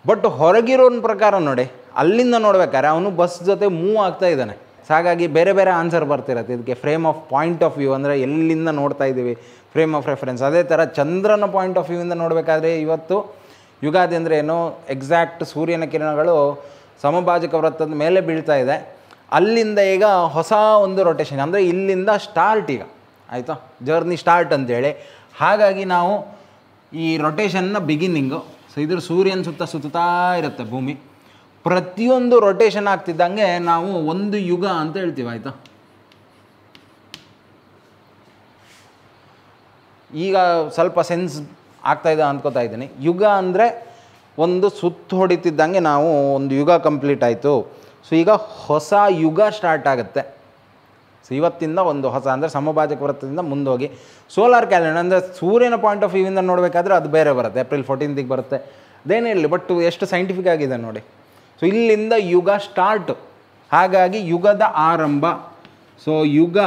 S1: ಬಟ್ ಹೊರಗಿರೋನ ಪ್ರಕಾರ ನೋಡಿ ಅಲ್ಲಿಂದ ನೋಡ್ಬೇಕಾದ್ರೆ ಅವನು ಬಸ್ ಜೊತೆ ಮೂವ್ ಆಗ್ತಾ ಇದ್ದಾನೆ ಹಾಗಾಗಿ ಬೇರೆ ಬೇರೆ ಆನ್ಸರ್ ಬರ್ತಿರತ್ತೆ ಇದಕ್ಕೆ frame of point of view ಅಂದರೆ ಎಲ್ಲಿಂದ ನೋಡ್ತಾ ಇದ್ದೀವಿ ಫ್ರೇಮ್ ಆಫ್ ರೆಫರೆನ್ಸ್ ಅದೇ ಥರ ಚಂದ್ರನ ಪಾಯಿಂಟ್ ಆಫ್ ವ್ಯೂಯಿಂದ ನೋಡಬೇಕಾದ್ರೆ ಇವತ್ತು ಯುಗಾದಿ ಅಂದರೆ ಏನು ಎಕ್ಸಾಕ್ಟ್ ಸೂರ್ಯನ ಕಿರಣಗಳು ಸಮಭಾಜಕ ವೃತ್ತದ ಮೇಲೆ ಬೀಳ್ತಾ ಇದೆ ಅಲ್ಲಿಂದ ಈಗ ಹೊಸ ಒಂದು ರೊಟೇಷನ್ ಅಂದರೆ ಇಲ್ಲಿಂದ ಸ್ಟಾರ್ಟ್ ಈಗ ಆಯಿತಾ ಜರ್ನಿ ಸ್ಟಾರ್ಟ್ ಅಂತೇಳಿ ಹಾಗಾಗಿ ನಾವು ಈ ರೊಟೇಷನ್ನ ಬಿಗಿನಿಂಗು ಸೊ ಇದ್ರ ಸೂರ್ಯನ ಸುತ್ತ ಸುತ್ತಾ ಇರುತ್ತೆ ಭೂಮಿ ಪ್ರತಿಯೊಂದು ರೊಟೇಷನ್ ಆಗ್ತಿದ್ದಂಗೆ ನಾವು ಒಂದು ಯುಗ ಅಂತ ಹೇಳ್ತೀವಿ ಆಯಿತಾ ಈಗ ಸ್ವಲ್ಪ ಸೆನ್ಸ್ ಆಗ್ತಾಯಿದೆ ಅಂದ್ಕೋತಾ ಇದ್ದೀನಿ ಯುಗ ಅಂದರೆ ಒಂದು ಸುತ್ತು ಹೊಡಿತಿದ್ದಂಗೆ ನಾವು ಒಂದು ಯುಗ ಕಂಪ್ಲೀಟ್ ಆಯಿತು ಸೊ ಈಗ ಹೊಸ ಯುಗ ಸ್ಟಾರ್ಟ್ ಆಗುತ್ತೆ ಸೊ ಇವತ್ತಿಂದ ಒಂದು ಹೊಸ ಅಂದರೆ ಸಮಭಾಜಕ ವೃತ್ತದಿಂದ ಮುಂದೋಗಿ ಸೋಲಾರ್ ಕ್ಯಾಲೆಂಡರ್ ಅಂದರೆ ಸೂರ್ಯನ ಪಾಯಿಂಟ್ ಆಫ್ ವ್ಯೂವಿಂದ ನೋಡಬೇಕಾದ್ರೆ ಅದು ಬೇರೆ ಬರುತ್ತೆ ಏಪ್ರಿಲ್ ಫೋರ್ಟೀನ್ತಿಗೆ ಬರುತ್ತೆ ಅದೇನೇ ಇರಲಿ ಬಟ್ ಎಷ್ಟು ಸೈಂಟಿಫಿಕ್ ಆಗಿದೆ ನೋಡಿ ಸೊ ಇಲ್ಲಿಂದ ಯುಗ ಸ್ಟಾರ್ಟ್ ಹಾಗಾಗಿ ಯುಗದ ಆರಂಭ ಸೊ ಯುಗ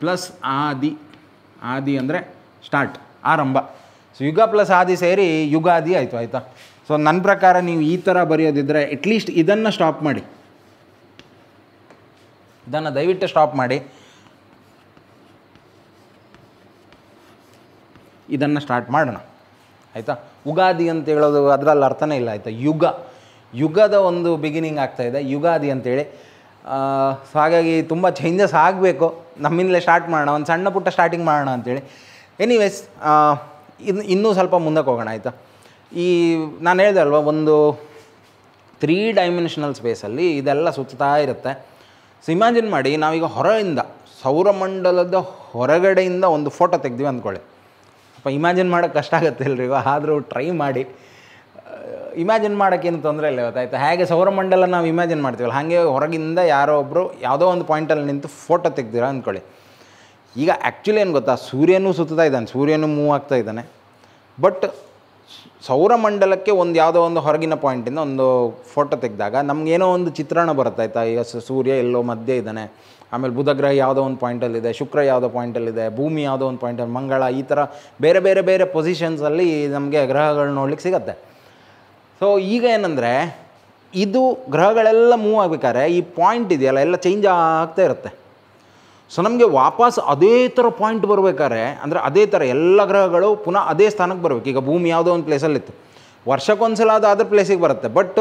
S1: ಪ್ಲಸ್ ಆದಿ ಆದಿ ಅಂದರೆ ಸ್ಟಾರ್ಟ್ ಆರಂಭ ಸೊ ಯುಗ ಪ್ಲಸ್ ಆದಿ ಸೇರಿ ಯುಗಾದಿ ಆಯಿತು ಆಯಿತಾ ಸೊ ನನ್ನ ಪ್ರಕಾರ ನೀವು ಈ ಥರ ಬರೆಯೋದಿದ್ದರೆ ಅಟ್ಲೀಸ್ಟ್ ಇದನ್ನು ಸ್ಟಾಪ್ ಮಾಡಿ ಇದನ್ನು ದಯವಿಟ್ಟು ಸ್ಟಾಪ್ ಮಾಡಿ ಇದನ್ನು ಸ್ಟಾರ್ಟ್ ಮಾಡೋಣ ಆಯಿತಾ ಯುಗಾದಿ ಅಂತ ಹೇಳೋದು ಅದರಲ್ಲಿ ಅರ್ಥನೇ ಇಲ್ಲ ಆಯಿತಾ ಯುಗ ಯುಗದ ಒಂದು ಬಿಗಿನಿಂಗ್ ಆಗ್ತಾಯಿದೆ ಯುಗಾದಿ ಅಂತೇಳಿ ಸೊ ಹಾಗಾಗಿ ತುಂಬ ಚೇಂಜಸ್ ಆಗಬೇಕು ನಮ್ಮಿಂದಲೇ ಸ್ಟಾರ್ಟ್ ಮಾಡೋಣ ಒಂದು ಸಣ್ಣ ಪುಟ್ಟ ಸ್ಟಾರ್ಟಿಂಗ್ ಮಾಡೋಣ ಅಂತೇಳಿ ಎನಿವೇಸ್ ಇನ್ನು ಇನ್ನೂ ಸ್ವಲ್ಪ ಮುಂದಕ್ಕೆ ಹೋಗೋಣ ಆಯಿತಾ ಈ ನಾನು ಹೇಳಿದೆ ಅಲ್ವಾ ಒಂದು ತ್ರೀ ಡೈಮೆನ್ಷನಲ್ ಸ್ಪೇಸಲ್ಲಿ ಇದೆಲ್ಲ ಸುತ್ತಾ ಇರುತ್ತೆ ಸೊ ಇಮ್ಯಾಜಿನ್ ಮಾಡಿ ನಾವೀಗ ಹೊರಯಿಂದ ಸೌರಮಂಡಲದ ಹೊರಗಡೆಯಿಂದ ಒಂದು ಫೋಟೋ ತೆಗ್ದಿವಿ ಅಂದ್ಕೊಳ್ಳಿ ಅಪ್ಪ ಇಮ್ಯಾಜಿನ್ ಮಾಡೋಕ್ಕೆ ಕಷ್ಟ ಆಗುತ್ತೆ ಇವಾಗ ಆದರೂ ಟ್ರೈ ಮಾಡಿ ಇಮ್ಯಾಜಿನ್ ಮಾಡೋಕ್ಕೇನು ತೊಂದರೆ ಇಲ್ಲ ಗೊತ್ತಾಯ್ತು ಹೇಗೆ ಸೌರಮಂಡಲ ನಾವು ಇಮ್ಯಾಜಿನ್ ಮಾಡ್ತೀವಲ್ಲ ಹಾಗೆ ಹೊರಗಿಂದ ಯಾರೋ ಒಬ್ಬರು ಯಾವುದೋ ಒಂದು ಪಾಯಿಂಟಲ್ಲಿ ನಿಂತು ಫೋಟೋ ತೆಗ್ದಿರ ಅಂದ್ಕೊಳ್ಳಿ ಈಗ ಆ್ಯಕ್ಚುಲಿ ಏನು ಗೊತ್ತಾ ಸೂರ್ಯನೂ ಸುತ್ತಾ ಇದ್ದಾನೆ ಸೂರ್ಯನೂ ಮೂವ್ ಆಗ್ತಾ ಇದ್ದಾನೆ ಬಟ್ ಸೌರಮಂಡಲಕ್ಕೆ ಒಂದು ಯಾವುದೋ ಒಂದು ಹೊರಗಿನ ಪಾಯಿಂಟಿಂದ ಒಂದು ಫೋಟೋ ತೆಗೆದಾಗ ನಮಗೇನೋ ಒಂದು ಚಿತ್ರಣ ಬರುತ್ತೆ ಆಯಿತಾ ಈಗ ಸೂರ್ಯ ಎಲ್ಲೋ ಮಧ್ಯೆ ಇದ್ದಾನೆ ಆಮೇಲೆ ಬುಧ ಗ್ರಹ ಯಾವುದೋ ಒಂದು ಪಾಯಿಂಟಲ್ಲಿದೆ ಶುಕ್ರ ಯಾವುದೋ ಪಾಯಿಂಟಲ್ಲಿದೆ ಭೂಮಿ ಯಾವುದೋ ಒಂದು ಪಾಯಿಂಟಲ್ಲಿ ಮಂಗಳ ಈ ಥರ ಬೇರೆ ಬೇರೆ ಬೇರೆ ಪೊಸಿಷನ್ಸಲ್ಲಿ ನಮಗೆ ಗ್ರಹಗಳು ನೋಡ್ಲಿಕ್ಕೆ ಸಿಗತ್ತೆ ಸೊ ಈಗ ಏನಂದರೆ ಇದು ಗ್ರಹಗಳೆಲ್ಲ ಮೂವ್ ಆಗಬೇಕಾದ್ರೆ ಈ ಪಾಯಿಂಟ್ ಇದೆಯಲ್ಲ ಎಲ್ಲ ಚೇಂಜ್ ಆಗ್ತಾ ಇರುತ್ತೆ ಸೊ ನಮಗೆ ವಾಪಸ್ ಅದೇ ಥರ ಪಾಯಿಂಟ್ ಬರಬೇಕಾದ್ರೆ ಅಂದರೆ ಅದೇ ಥರ ಎಲ್ಲ ಗ್ರಹಗಳು ಪುನಃ ಅದೇ ಸ್ಥಾನಕ್ಕೆ ಬರಬೇಕು ಈಗ ಭೂಮಿ ಯಾವುದೋ ಒಂದು ಪ್ಲೇಸಲ್ಲಿತ್ತು ವರ್ಷಕ್ಕೊಂದ್ಸಲ ಅದು ಅದ್ರ ಪ್ಲೇಸಿಗೆ ಬರುತ್ತೆ ಬಟ್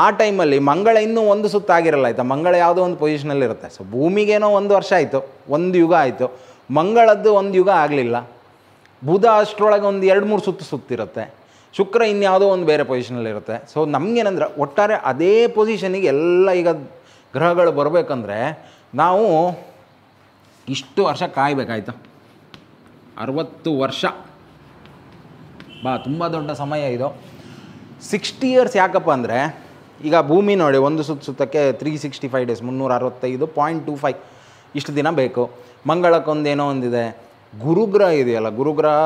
S1: ಆ ಟೈಮಲ್ಲಿ ಮಂಗಳ ಇನ್ನೂ ಒಂದು ಸುತ್ತಾಗಿರಲ್ಲ ಆಯಿತಾ ಮಂಗಳ ಯಾವುದೋ ಒಂದು ಪೊಸಿಷನಲ್ಲಿರುತ್ತೆ ಸೊ ಭೂಮಿಗೇನೋ ಒಂದು ವರ್ಷ ಆಯಿತು ಒಂದು ಯುಗ ಆಯಿತು ಮಂಗಳದ್ದು ಒಂದು ಯುಗ ಆಗಲಿಲ್ಲ ಬುಧ ಅಷ್ಟರೊಳಗೆ ಒಂದು ಎರಡು ಮೂರು ಸುತ್ತು ಸುತ್ತಿರುತ್ತೆ ಶುಕ್ರ ಇನ್ಯಾವುದೋ ಒಂದು ಬೇರೆ ಪೊಸಿಷನಲ್ಲಿರುತ್ತೆ ಸೊ ನಮಗೇನಂದ್ರೆ ಒಟ್ಟಾರೆ ಅದೇ ಪೊಸಿಷನಿಗೆ ಎಲ್ಲ ಈಗ ಗ್ರಹಗಳು ಬರಬೇಕಂದ್ರೆ ನಾವು ಇಷ್ಟು ವರ್ಷ ಕಾಯಬೇಕಾಯಿತು ಅರವತ್ತು ವರ್ಷ ಬಾ ತುಂಬ ದೊಡ್ಡ ಸಮಯ ಇದು ಸಿಕ್ಸ್ಟಿ ಇಯರ್ಸ್ ಯಾಕಪ್ಪ ಅಂದರೆ ಈಗ ಭೂಮಿ ನೋಡಿ ಒಂದು ಸುತ್ತ ಸುತ್ತಕ್ಕೆ ತ್ರೀ ಸಿಕ್ಸ್ಟಿ ಫೈವ್ ಡೇಸ್ ಮುನ್ನೂರ ಅರವತ್ತೈದು ಪಾಯಿಂಟ್ ಟು ಫೈವ್ ಇಷ್ಟು ದಿನ ಬೇಕು ಮಂಗಳಕ್ಕೊಂದೇನೋ ಒಂದಿದೆ ಗುರುಗ್ರಹ ಇದೆಯಲ್ಲ ಗುರುಗ್ರಹ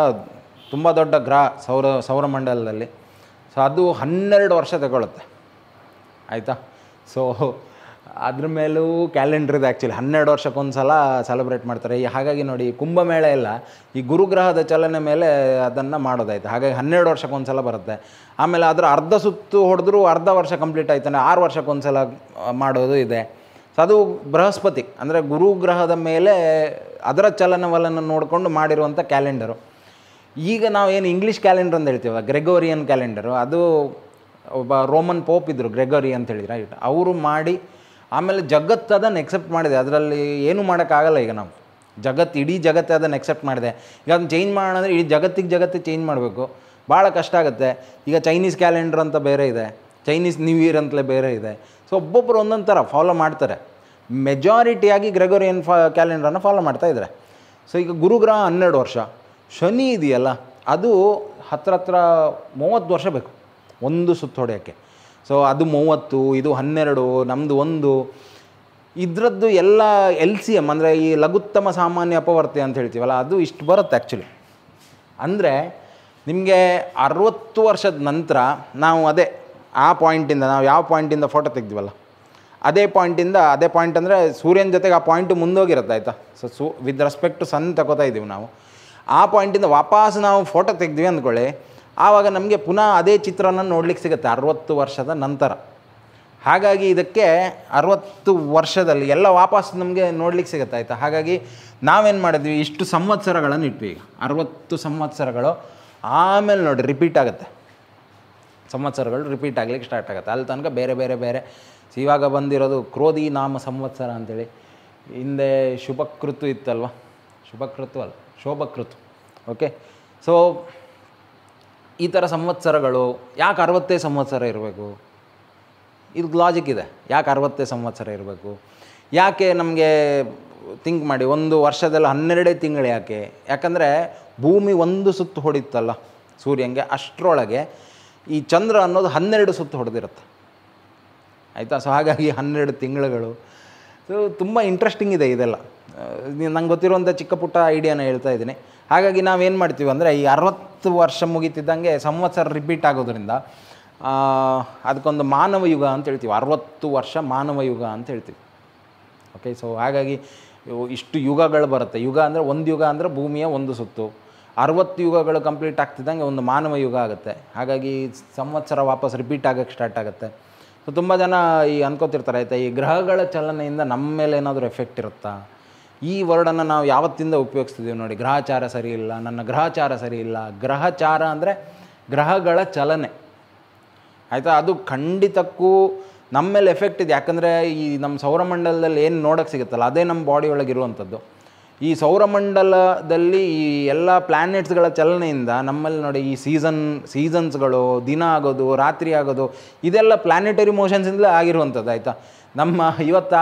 S1: ತುಂಬ ದೊಡ್ಡ ಗ್ರಹ ಸೌರ ಸೌರಮಂಡಲದಲ್ಲಿ ಸೊ ಅದು ಹನ್ನೆರಡು ವರ್ಷ ತಗೊಳುತ್ತೆ ಆಯಿತಾ ಸೊ ಅದ್ರ ಮೇಲೂ ಇದೆ ಆ್ಯಕ್ಚುಲಿ ಹನ್ನೆರಡು ವರ್ಷಕ್ಕೊಂದು ಸಲ ಸೆಲೆಬ್ರೇಟ್ ಮಾಡ್ತಾರೆ ಹಾಗಾಗಿ ನೋಡಿ ಕುಂಭಮೇಳ ಎಲ್ಲ ಈ ಗುರುಗ್ರಹದ ಚಲನೆ ಮೇಲೆ ಅದನ್ನು ಮಾಡೋದಾಯ್ತು ಹಾಗಾಗಿ ಹನ್ನೆರಡು ವರ್ಷಕ್ಕೊಂದು ಸಲ ಬರುತ್ತೆ ಆಮೇಲೆ ಅದರ ಅರ್ಧ ಸುತ್ತು ಹೊಡೆದ್ರೂ ಅರ್ಧ ವರ್ಷ ಕಂಪ್ಲೀಟ್ ಆಯ್ತಾನೆ ಆರು ವರ್ಷಕ್ಕೊಂದು ಸಲ ಮಾಡೋದು ಇದೆ ಸೊ ಅದು ಬೃಹಸ್ಪತಿ ಅಂದರೆ ಗುರುಗ್ರಹದ ಮೇಲೆ ಅದರ ಚಲನವಲನ ನೋಡಿಕೊಂಡು ಮಾಡಿರುವಂಥ ಕ್ಯಾಲೆಂಡರು ಈಗ ನಾವು ಏನು ಇಂಗ್ಲೀಷ್ ಕ್ಯಾಲೆಂಡರ್ ಅಂತ ಹೇಳ್ತೀವ ಗ್ರೆಗೋರಿಯನ್ ಕ್ಯಾಲೆಂಡರು ಅದು ಒಬ್ಬ ರೋಮನ್ ಪೋಪ್ ಇದ್ದರು ಗ್ರೆಗೋರಿ ಅಂತ ಹೇಳಿದ್ರೆ ಅವರು ಮಾಡಿ ಆಮೇಲೆ ಜಗತ್ತು ಅದನ್ನು ಎಕ್ಸೆಪ್ಟ್ ಮಾಡಿದೆ ಅದರಲ್ಲಿ ಏನೂ ಮಾಡೋಕ್ಕಾಗಲ್ಲ ಈಗ ನಾವು ಜಗತ್ತು ಇಡೀ ಜಗತ್ತೇ ಅದನ್ನು ಎಕ್ಸೆಪ್ಟ್ ಮಾಡಿದೆ ಈಗ ಅದನ್ನು ಚೇಂಜ್ ಮಾಡೋಣ ಅಂದರೆ ಇಡೀ ಜಗತ್ತಿಗೆ ಜಗತ್ತೇ ಚೇಂಜ್ ಮಾಡಬೇಕು ಭಾಳ ಕಷ್ಟ ಆಗುತ್ತೆ ಈಗ ಚೈನೀಸ್ ಕ್ಯಾಲೆಂಡರ್ ಅಂತ ಬೇರೆ ಇದೆ ಚೈನೀಸ್ ನ್ಯೂ ಇಯರ್ ಅಂತಲೇ ಬೇರೆ ಇದೆ ಸೊ ಒಬ್ಬೊಬ್ಬರು ಒಂದೊಂದು ಥರ ಫಾಲೋ ಮಾಡ್ತಾರೆ ಮೆಜಾರಿಟಿಯಾಗಿ ಗ್ರೆಗೋರಿಯನ್ ಫಾ ಕ್ಯಾಲೆಂಡರನ್ನು ಫಾಲೋ ಮಾಡ್ತಾ ಇದ್ದಾರೆ ಸೊ ಈಗ ಗುರುಗ್ರಹ ಹನ್ನೆರಡು ವರ್ಷ ಶನಿ ಇದೆಯಲ್ಲ ಅದು ಹತ್ರ ಹತ್ರ ಮೂವತ್ತು ವರ್ಷ ಬೇಕು ಒಂದು ಸುತ್ತೊಡೆಯೋಕ್ಕೆ ಸೊ ಅದು ಮೂವತ್ತು ಇದು ಹನ್ನೆರಡು ನಮ್ಮದು ಒಂದು ಇದರದ್ದು ಎಲ್ಲ ಎಲ್ ಸಿ ಎಮ್ ಅಂದರೆ ಈ ಲಘುತ್ತಮ ಸಾಮಾನ್ಯ ಅಪವರ್ತಿ ಅಂತ ಹೇಳ್ತೀವಲ್ಲ ಅದು ಇಷ್ಟು ಬರುತ್ತೆ ಆ್ಯಕ್ಚುಲಿ ಅಂದರೆ ನಿಮಗೆ ಅರವತ್ತು ವರ್ಷದ ನಂತರ ನಾವು ಅದೇ ಆ ಪಾಯಿಂಟಿಂದ ನಾವು ಯಾವ ಪಾಯಿಂಟಿಂದ ಫೋಟೋ ತೆಗ್ದಿವಲ್ಲ ಅದೇ ಪಾಯಿಂಟಿಂದ ಅದೇ ಪಾಯಿಂಟ್ ಅಂದರೆ ಸೂರ್ಯನ ಜೊತೆಗೆ ಆ ಪಾಯಿಂಟು ಮುಂದೋಗಿರುತ್ತೆ ಆಯಿತಾ ಸೊ ಸು ವಿತ್ ರೆಸ್ಪೆಕ್ಟ್ ಸನ್ ತಗೋತಾ ಇದ್ದೀವಿ ನಾವು ಆ ಪಾಯಿಂಟಿಂದ ವಾಪಸ್ ನಾವು ಫೋಟೋ ತೆಗ್ದ್ವಿ ಅಂದ್ಕೊಳ್ಳಿ ಆವಾಗ ನಮಗೆ ಪುನಃ ಅದೇ ಚಿತ್ರನ ನೋಡಲಿಕ್ಕೆ ಸಿಗುತ್ತೆ ಅರವತ್ತು ವರ್ಷದ ನಂತರ ಹಾಗಾಗಿ ಇದಕ್ಕೆ ಅರವತ್ತು ವರ್ಷದಲ್ಲಿ ಎಲ್ಲ ವಾಪಸ್ ನಮಗೆ ನೋಡ್ಲಿಕ್ಕೆ ಸಿಗುತ್ತೆ ಆಯಿತಾ ಹಾಗಾಗಿ ನಾವೇನು ಮಾಡಿದ್ವಿ ಇಷ್ಟು ಸಂವತ್ಸರಗಳನ್ನು ಇಟ್ವಿ ಈಗ ಅರವತ್ತು ಸಂವತ್ಸರಗಳು ಆಮೇಲೆ ನೋಡಿ ರಿಪೀಟ್ ಆಗುತ್ತೆ ಸಂವತ್ಸರಗಳು ರಿಪೀಟ್ ಆಗಲಿಕ್ಕೆ ಸ್ಟಾರ್ಟ್ ಆಗುತ್ತೆ ಅಲ್ಲಿ ತನಕ ಬೇರೆ ಬೇರೆ ಬೇರೆ ಇವಾಗ ಬಂದಿರೋದು ಕ್ರೋಧಿ ನಾಮ ಸಂವತ್ಸರ ಅಂಥೇಳಿ ಹಿಂದೆ ಶುಭಕೃತು ಇತ್ತಲ್ವ ಶುಭಕೃತು ಅಲ್ಲ ಶೋಭಕೃತು ಓಕೆ ಸೊ ಈ ಥರ ಸಂವತ್ಸರಗಳು ಯಾಕೆ ಅರವತ್ತೇ ಸಂವತ್ಸರ ಇರಬೇಕು ಇದು ಲಾಜಿಕ್ ಇದೆ ಯಾಕೆ ಅರವತ್ತೇ ಸಂವತ್ಸರ ಇರಬೇಕು ಯಾಕೆ ನಮಗೆ ಥಿಂಕ್ ಮಾಡಿ ಒಂದು ವರ್ಷದಲ್ಲಿ ಹನ್ನೆರಡೇ ತಿಂಗಳು ಯಾಕೆ ಯಾಕಂದರೆ ಭೂಮಿ ಒಂದು ಸುತ್ತು ಹೊಡಿತ್ತಲ್ಲ ಸೂರ್ಯನಿಗೆ ಅಷ್ಟರೊಳಗೆ ಈ ಚಂದ್ರ ಅನ್ನೋದು ಹನ್ನೆರಡು ಸುತ್ತು ಹೊಡೆದಿರುತ್ತೆ ಆಯಿತಾ ಸೊ ಹಾಗಾಗಿ ಹನ್ನೆರಡು ತಿಂಗಳುಗಳು ಸೊ ತುಂಬ ಇಂಟ್ರೆಸ್ಟಿಂಗ್ ಇದೆ ಇದೆಲ್ಲ ನಂಗೆ ಗೊತ್ತಿರುವಂಥ ಚಿಕ್ಕ ಪುಟ್ಟ ಐಡಿಯಾನ ಹೇಳ್ತಾ ಇದ್ದೀನಿ ಹಾಗಾಗಿ ನಾವೇನು ಮಾಡ್ತೀವಿ ಅಂದರೆ ಈ ಅರವತ್ತು ವರ್ಷ ಮುಗಿತಿದ್ದಂಗೆ ಸಂವತ್ಸರ ರಿಪೀಟ್ ಆಗೋದ್ರಿಂದ ಅದಕ್ಕೊಂದು ಮಾನವ ಯುಗ ಅಂತ ಹೇಳ್ತೀವಿ ಅರವತ್ತು ವರ್ಷ ಮಾನವ ಯುಗ ಅಂತ ಹೇಳ್ತೀವಿ ಓಕೆ ಸೊ ಹಾಗಾಗಿ ಇಷ್ಟು ಯುಗಗಳು ಬರುತ್ತೆ ಯುಗ ಅಂದರೆ ಒಂದು ಯುಗ ಅಂದರೆ ಭೂಮಿಯ ಒಂದು ಸುತ್ತು ಅರವತ್ತು ಯುಗಗಳು ಕಂಪ್ಲೀಟ್ ಆಗ್ತಿದ್ದಂಗೆ ಒಂದು ಮಾನವ ಯುಗ ಆಗುತ್ತೆ ಹಾಗಾಗಿ ಸಂವತ್ಸರ ವಾಪಸ್ ರಿಪೀಟ್ ಆಗೋಕ್ಕೆ ಸ್ಟಾರ್ಟ್ ಆಗುತ್ತೆ ಸೊ ತುಂಬ ಜನ ಈ ಅನ್ಕೋತಿರ್ತಾರೆ ಆಯಿತಾ ಈ ಗ್ರಹಗಳ ಚಲನೆಯಿಂದ ನಮ್ಮ ಮೇಲೆ ಏನಾದರೂ ಎಫೆಕ್ಟ್ ಇರುತ್ತಾ ಈ ವರ್ಡನ್ನು ನಾವು ಯಾವತ್ತಿಂದ ಉಪಯೋಗಿಸ್ತಿದ್ದೀವಿ ನೋಡಿ ಗ್ರಹಚಾರ ಸರಿ ಇಲ್ಲ ನನ್ನ ಗ್ರಹಚಾರ ಸರಿ ಇಲ್ಲ ಗ್ರಹಚಾರ ಅಂದರೆ ಗ್ರಹಗಳ ಚಲನೆ ಆಯಿತಾ ಅದು ಖಂಡಿತಕ್ಕೂ ನಮ್ಮ ಮೇಲೆ ಎಫೆಕ್ಟ್ ಇದೆ ಯಾಕಂದರೆ ಈ ನಮ್ಮ ಸೌರಮಂಡಲದಲ್ಲಿ ಏನು ನೋಡೋಕ್ಕೆ ಸಿಗುತ್ತಲ್ಲ ಅದೇ ನಮ್ಮ ಬಾಡಿ ಇರುವಂಥದ್ದು ಈ ಸೌರಮಂಡಲದಲ್ಲಿ ಈ ಎಲ್ಲ ಪ್ಲ್ಯಾನೆಟ್ಸ್ಗಳ ಚಲನೆಯಿಂದ ನಮ್ಮಲ್ಲಿ ನೋಡಿ ಈ ಸೀಸನ್ ಸೀಸನ್ಸ್ಗಳು ದಿನ ಆಗೋದು ರಾತ್ರಿ ಆಗೋದು ಇದೆಲ್ಲ ಪ್ಲ್ಯಾನೆಟರಿ ಮೋಷನ್ಸಿಂದಲೇ ಆಗಿರುವಂಥದ್ದು ಆಯಿತಾ ನಮ್ಮ ಇವತ್ತು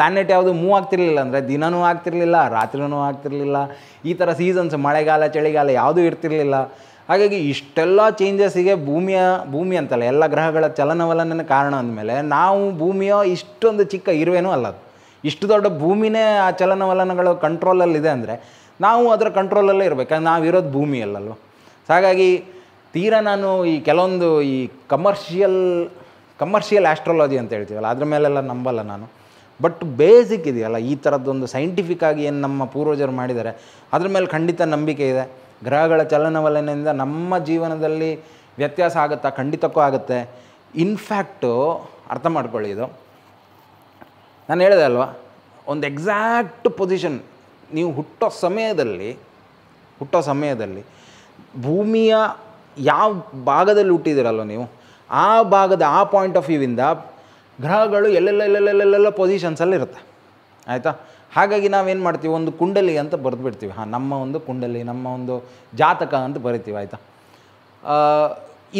S1: ಪ್ಲಾನೆಟ್ ಯಾವುದು ಮೂವ್ ಆಗ್ತಿರ್ಲಿಲ್ಲ ಅಂದರೆ ದಿನವೂ ಆಗ್ತಿರ್ಲಿಲ್ಲ ರಾತ್ರಿನೂ ಆಗ್ತಿರ್ಲಿಲ್ಲ ಈ ಥರ ಸೀಸನ್ಸ್ ಮಳೆಗಾಲ ಚಳಿಗಾಲ ಯಾವುದೂ ಇರ್ತಿರ್ಲಿಲ್ಲ ಹಾಗಾಗಿ ಇಷ್ಟೆಲ್ಲ ಚೇಂಜಸ್ಸಿಗೆ ಭೂಮಿಯ ಭೂಮಿ ಅಂತಲ್ಲ ಎಲ್ಲ ಗ್ರಹಗಳ ಚಲನವಲನ ಕಾರಣ ಅಂದಮೇಲೆ ನಾವು ಭೂಮಿಯ ಇಷ್ಟೊಂದು ಚಿಕ್ಕ ಇರುವೆನೂ ಅಲ್ಲ ಇಷ್ಟು ದೊಡ್ಡ ಭೂಮಿನೇ ಆ ಚಲನವಲನಗಳು ಕಂಟ್ರೋಲಲ್ಲಿದೆ ಅಂದರೆ ನಾವು ಅದರ ಕಂಟ್ರೋಲಲ್ಲೇ ಇರಬೇಕು ಇರೋದು ಭೂಮಿ ಸೊ ಹಾಗಾಗಿ ತೀರಾ ನಾನು ಈ ಕೆಲವೊಂದು ಈ ಕಮರ್ಷಿಯಲ್ ಕಮರ್ಷಿಯಲ್ ಆ್ಯಸ್ಟ್ರಾಲಜಿ ಅಂತ ಹೇಳ್ತೀವಲ್ಲ ಅದ್ರ ಮೇಲೆಲ್ಲ ನಂಬಲ್ಲ ನಾನು ಬಟ್ ಬೇಸಿಕ್ ಇದೆಯಲ್ಲ ಈ ಥರದ್ದೊಂದು ಸೈಂಟಿಫಿಕ್ಕಾಗಿ ಏನು ನಮ್ಮ ಪೂರ್ವಜರು ಮಾಡಿದ್ದಾರೆ ಅದ್ರ ಮೇಲೆ ಖಂಡಿತ ನಂಬಿಕೆ ಇದೆ ಗ್ರಹಗಳ ಚಲನವಲನದಿಂದ ನಮ್ಮ ಜೀವನದಲ್ಲಿ ವ್ಯತ್ಯಾಸ ಆಗುತ್ತಾ ಖಂಡಿತಕ್ಕೂ ಆಗುತ್ತೆ ಇನ್ಫ್ಯಾಕ್ಟು ಅರ್ಥ ಮಾಡ್ಕೊಳ್ಳಿ ಇದು ನಾನು ಹೇಳಿದೆ ಅಲ್ವಾ ಒಂದು ಎಕ್ಸಾಕ್ಟ್ ಪೊಸಿಷನ್ ನೀವು ಹುಟ್ಟೋ ಸಮಯದಲ್ಲಿ ಹುಟ್ಟೋ ಸಮಯದಲ್ಲಿ ಭೂಮಿಯ ಯಾವ ಭಾಗದಲ್ಲಿ ಹುಟ್ಟಿದ್ದೀರಲ್ವ ನೀವು ಆ ಭಾಗದ ಆ ಪಾಯಿಂಟ್ ಆಫ್ ವ್ಯೂವಿಂದ ಗ್ರಹಗಳು ಎಲ್ಲೆಲ್ಲ ಎಲ್ಲೆಲ್ಲೆಲ್ಲೆಲ್ಲೆಲ್ಲ ಪೊಸಿಷನ್ಸಲ್ಲಿ ಇರುತ್ತೆ ಆಯಿತಾ ಹಾಗಾಗಿ ನಾವೇನು ಮಾಡ್ತೀವಿ ಒಂದು ಕುಂಡಲಿ ಅಂತ ಬರೆದು ಬಿಡ್ತೀವಿ ಹಾಂ ನಮ್ಮ ಒಂದು ಕುಂಡಲಿ ನಮ್ಮ ಒಂದು ಜಾತಕ ಅಂತ ಬರಿತೀವಿ ಆಯಿತಾ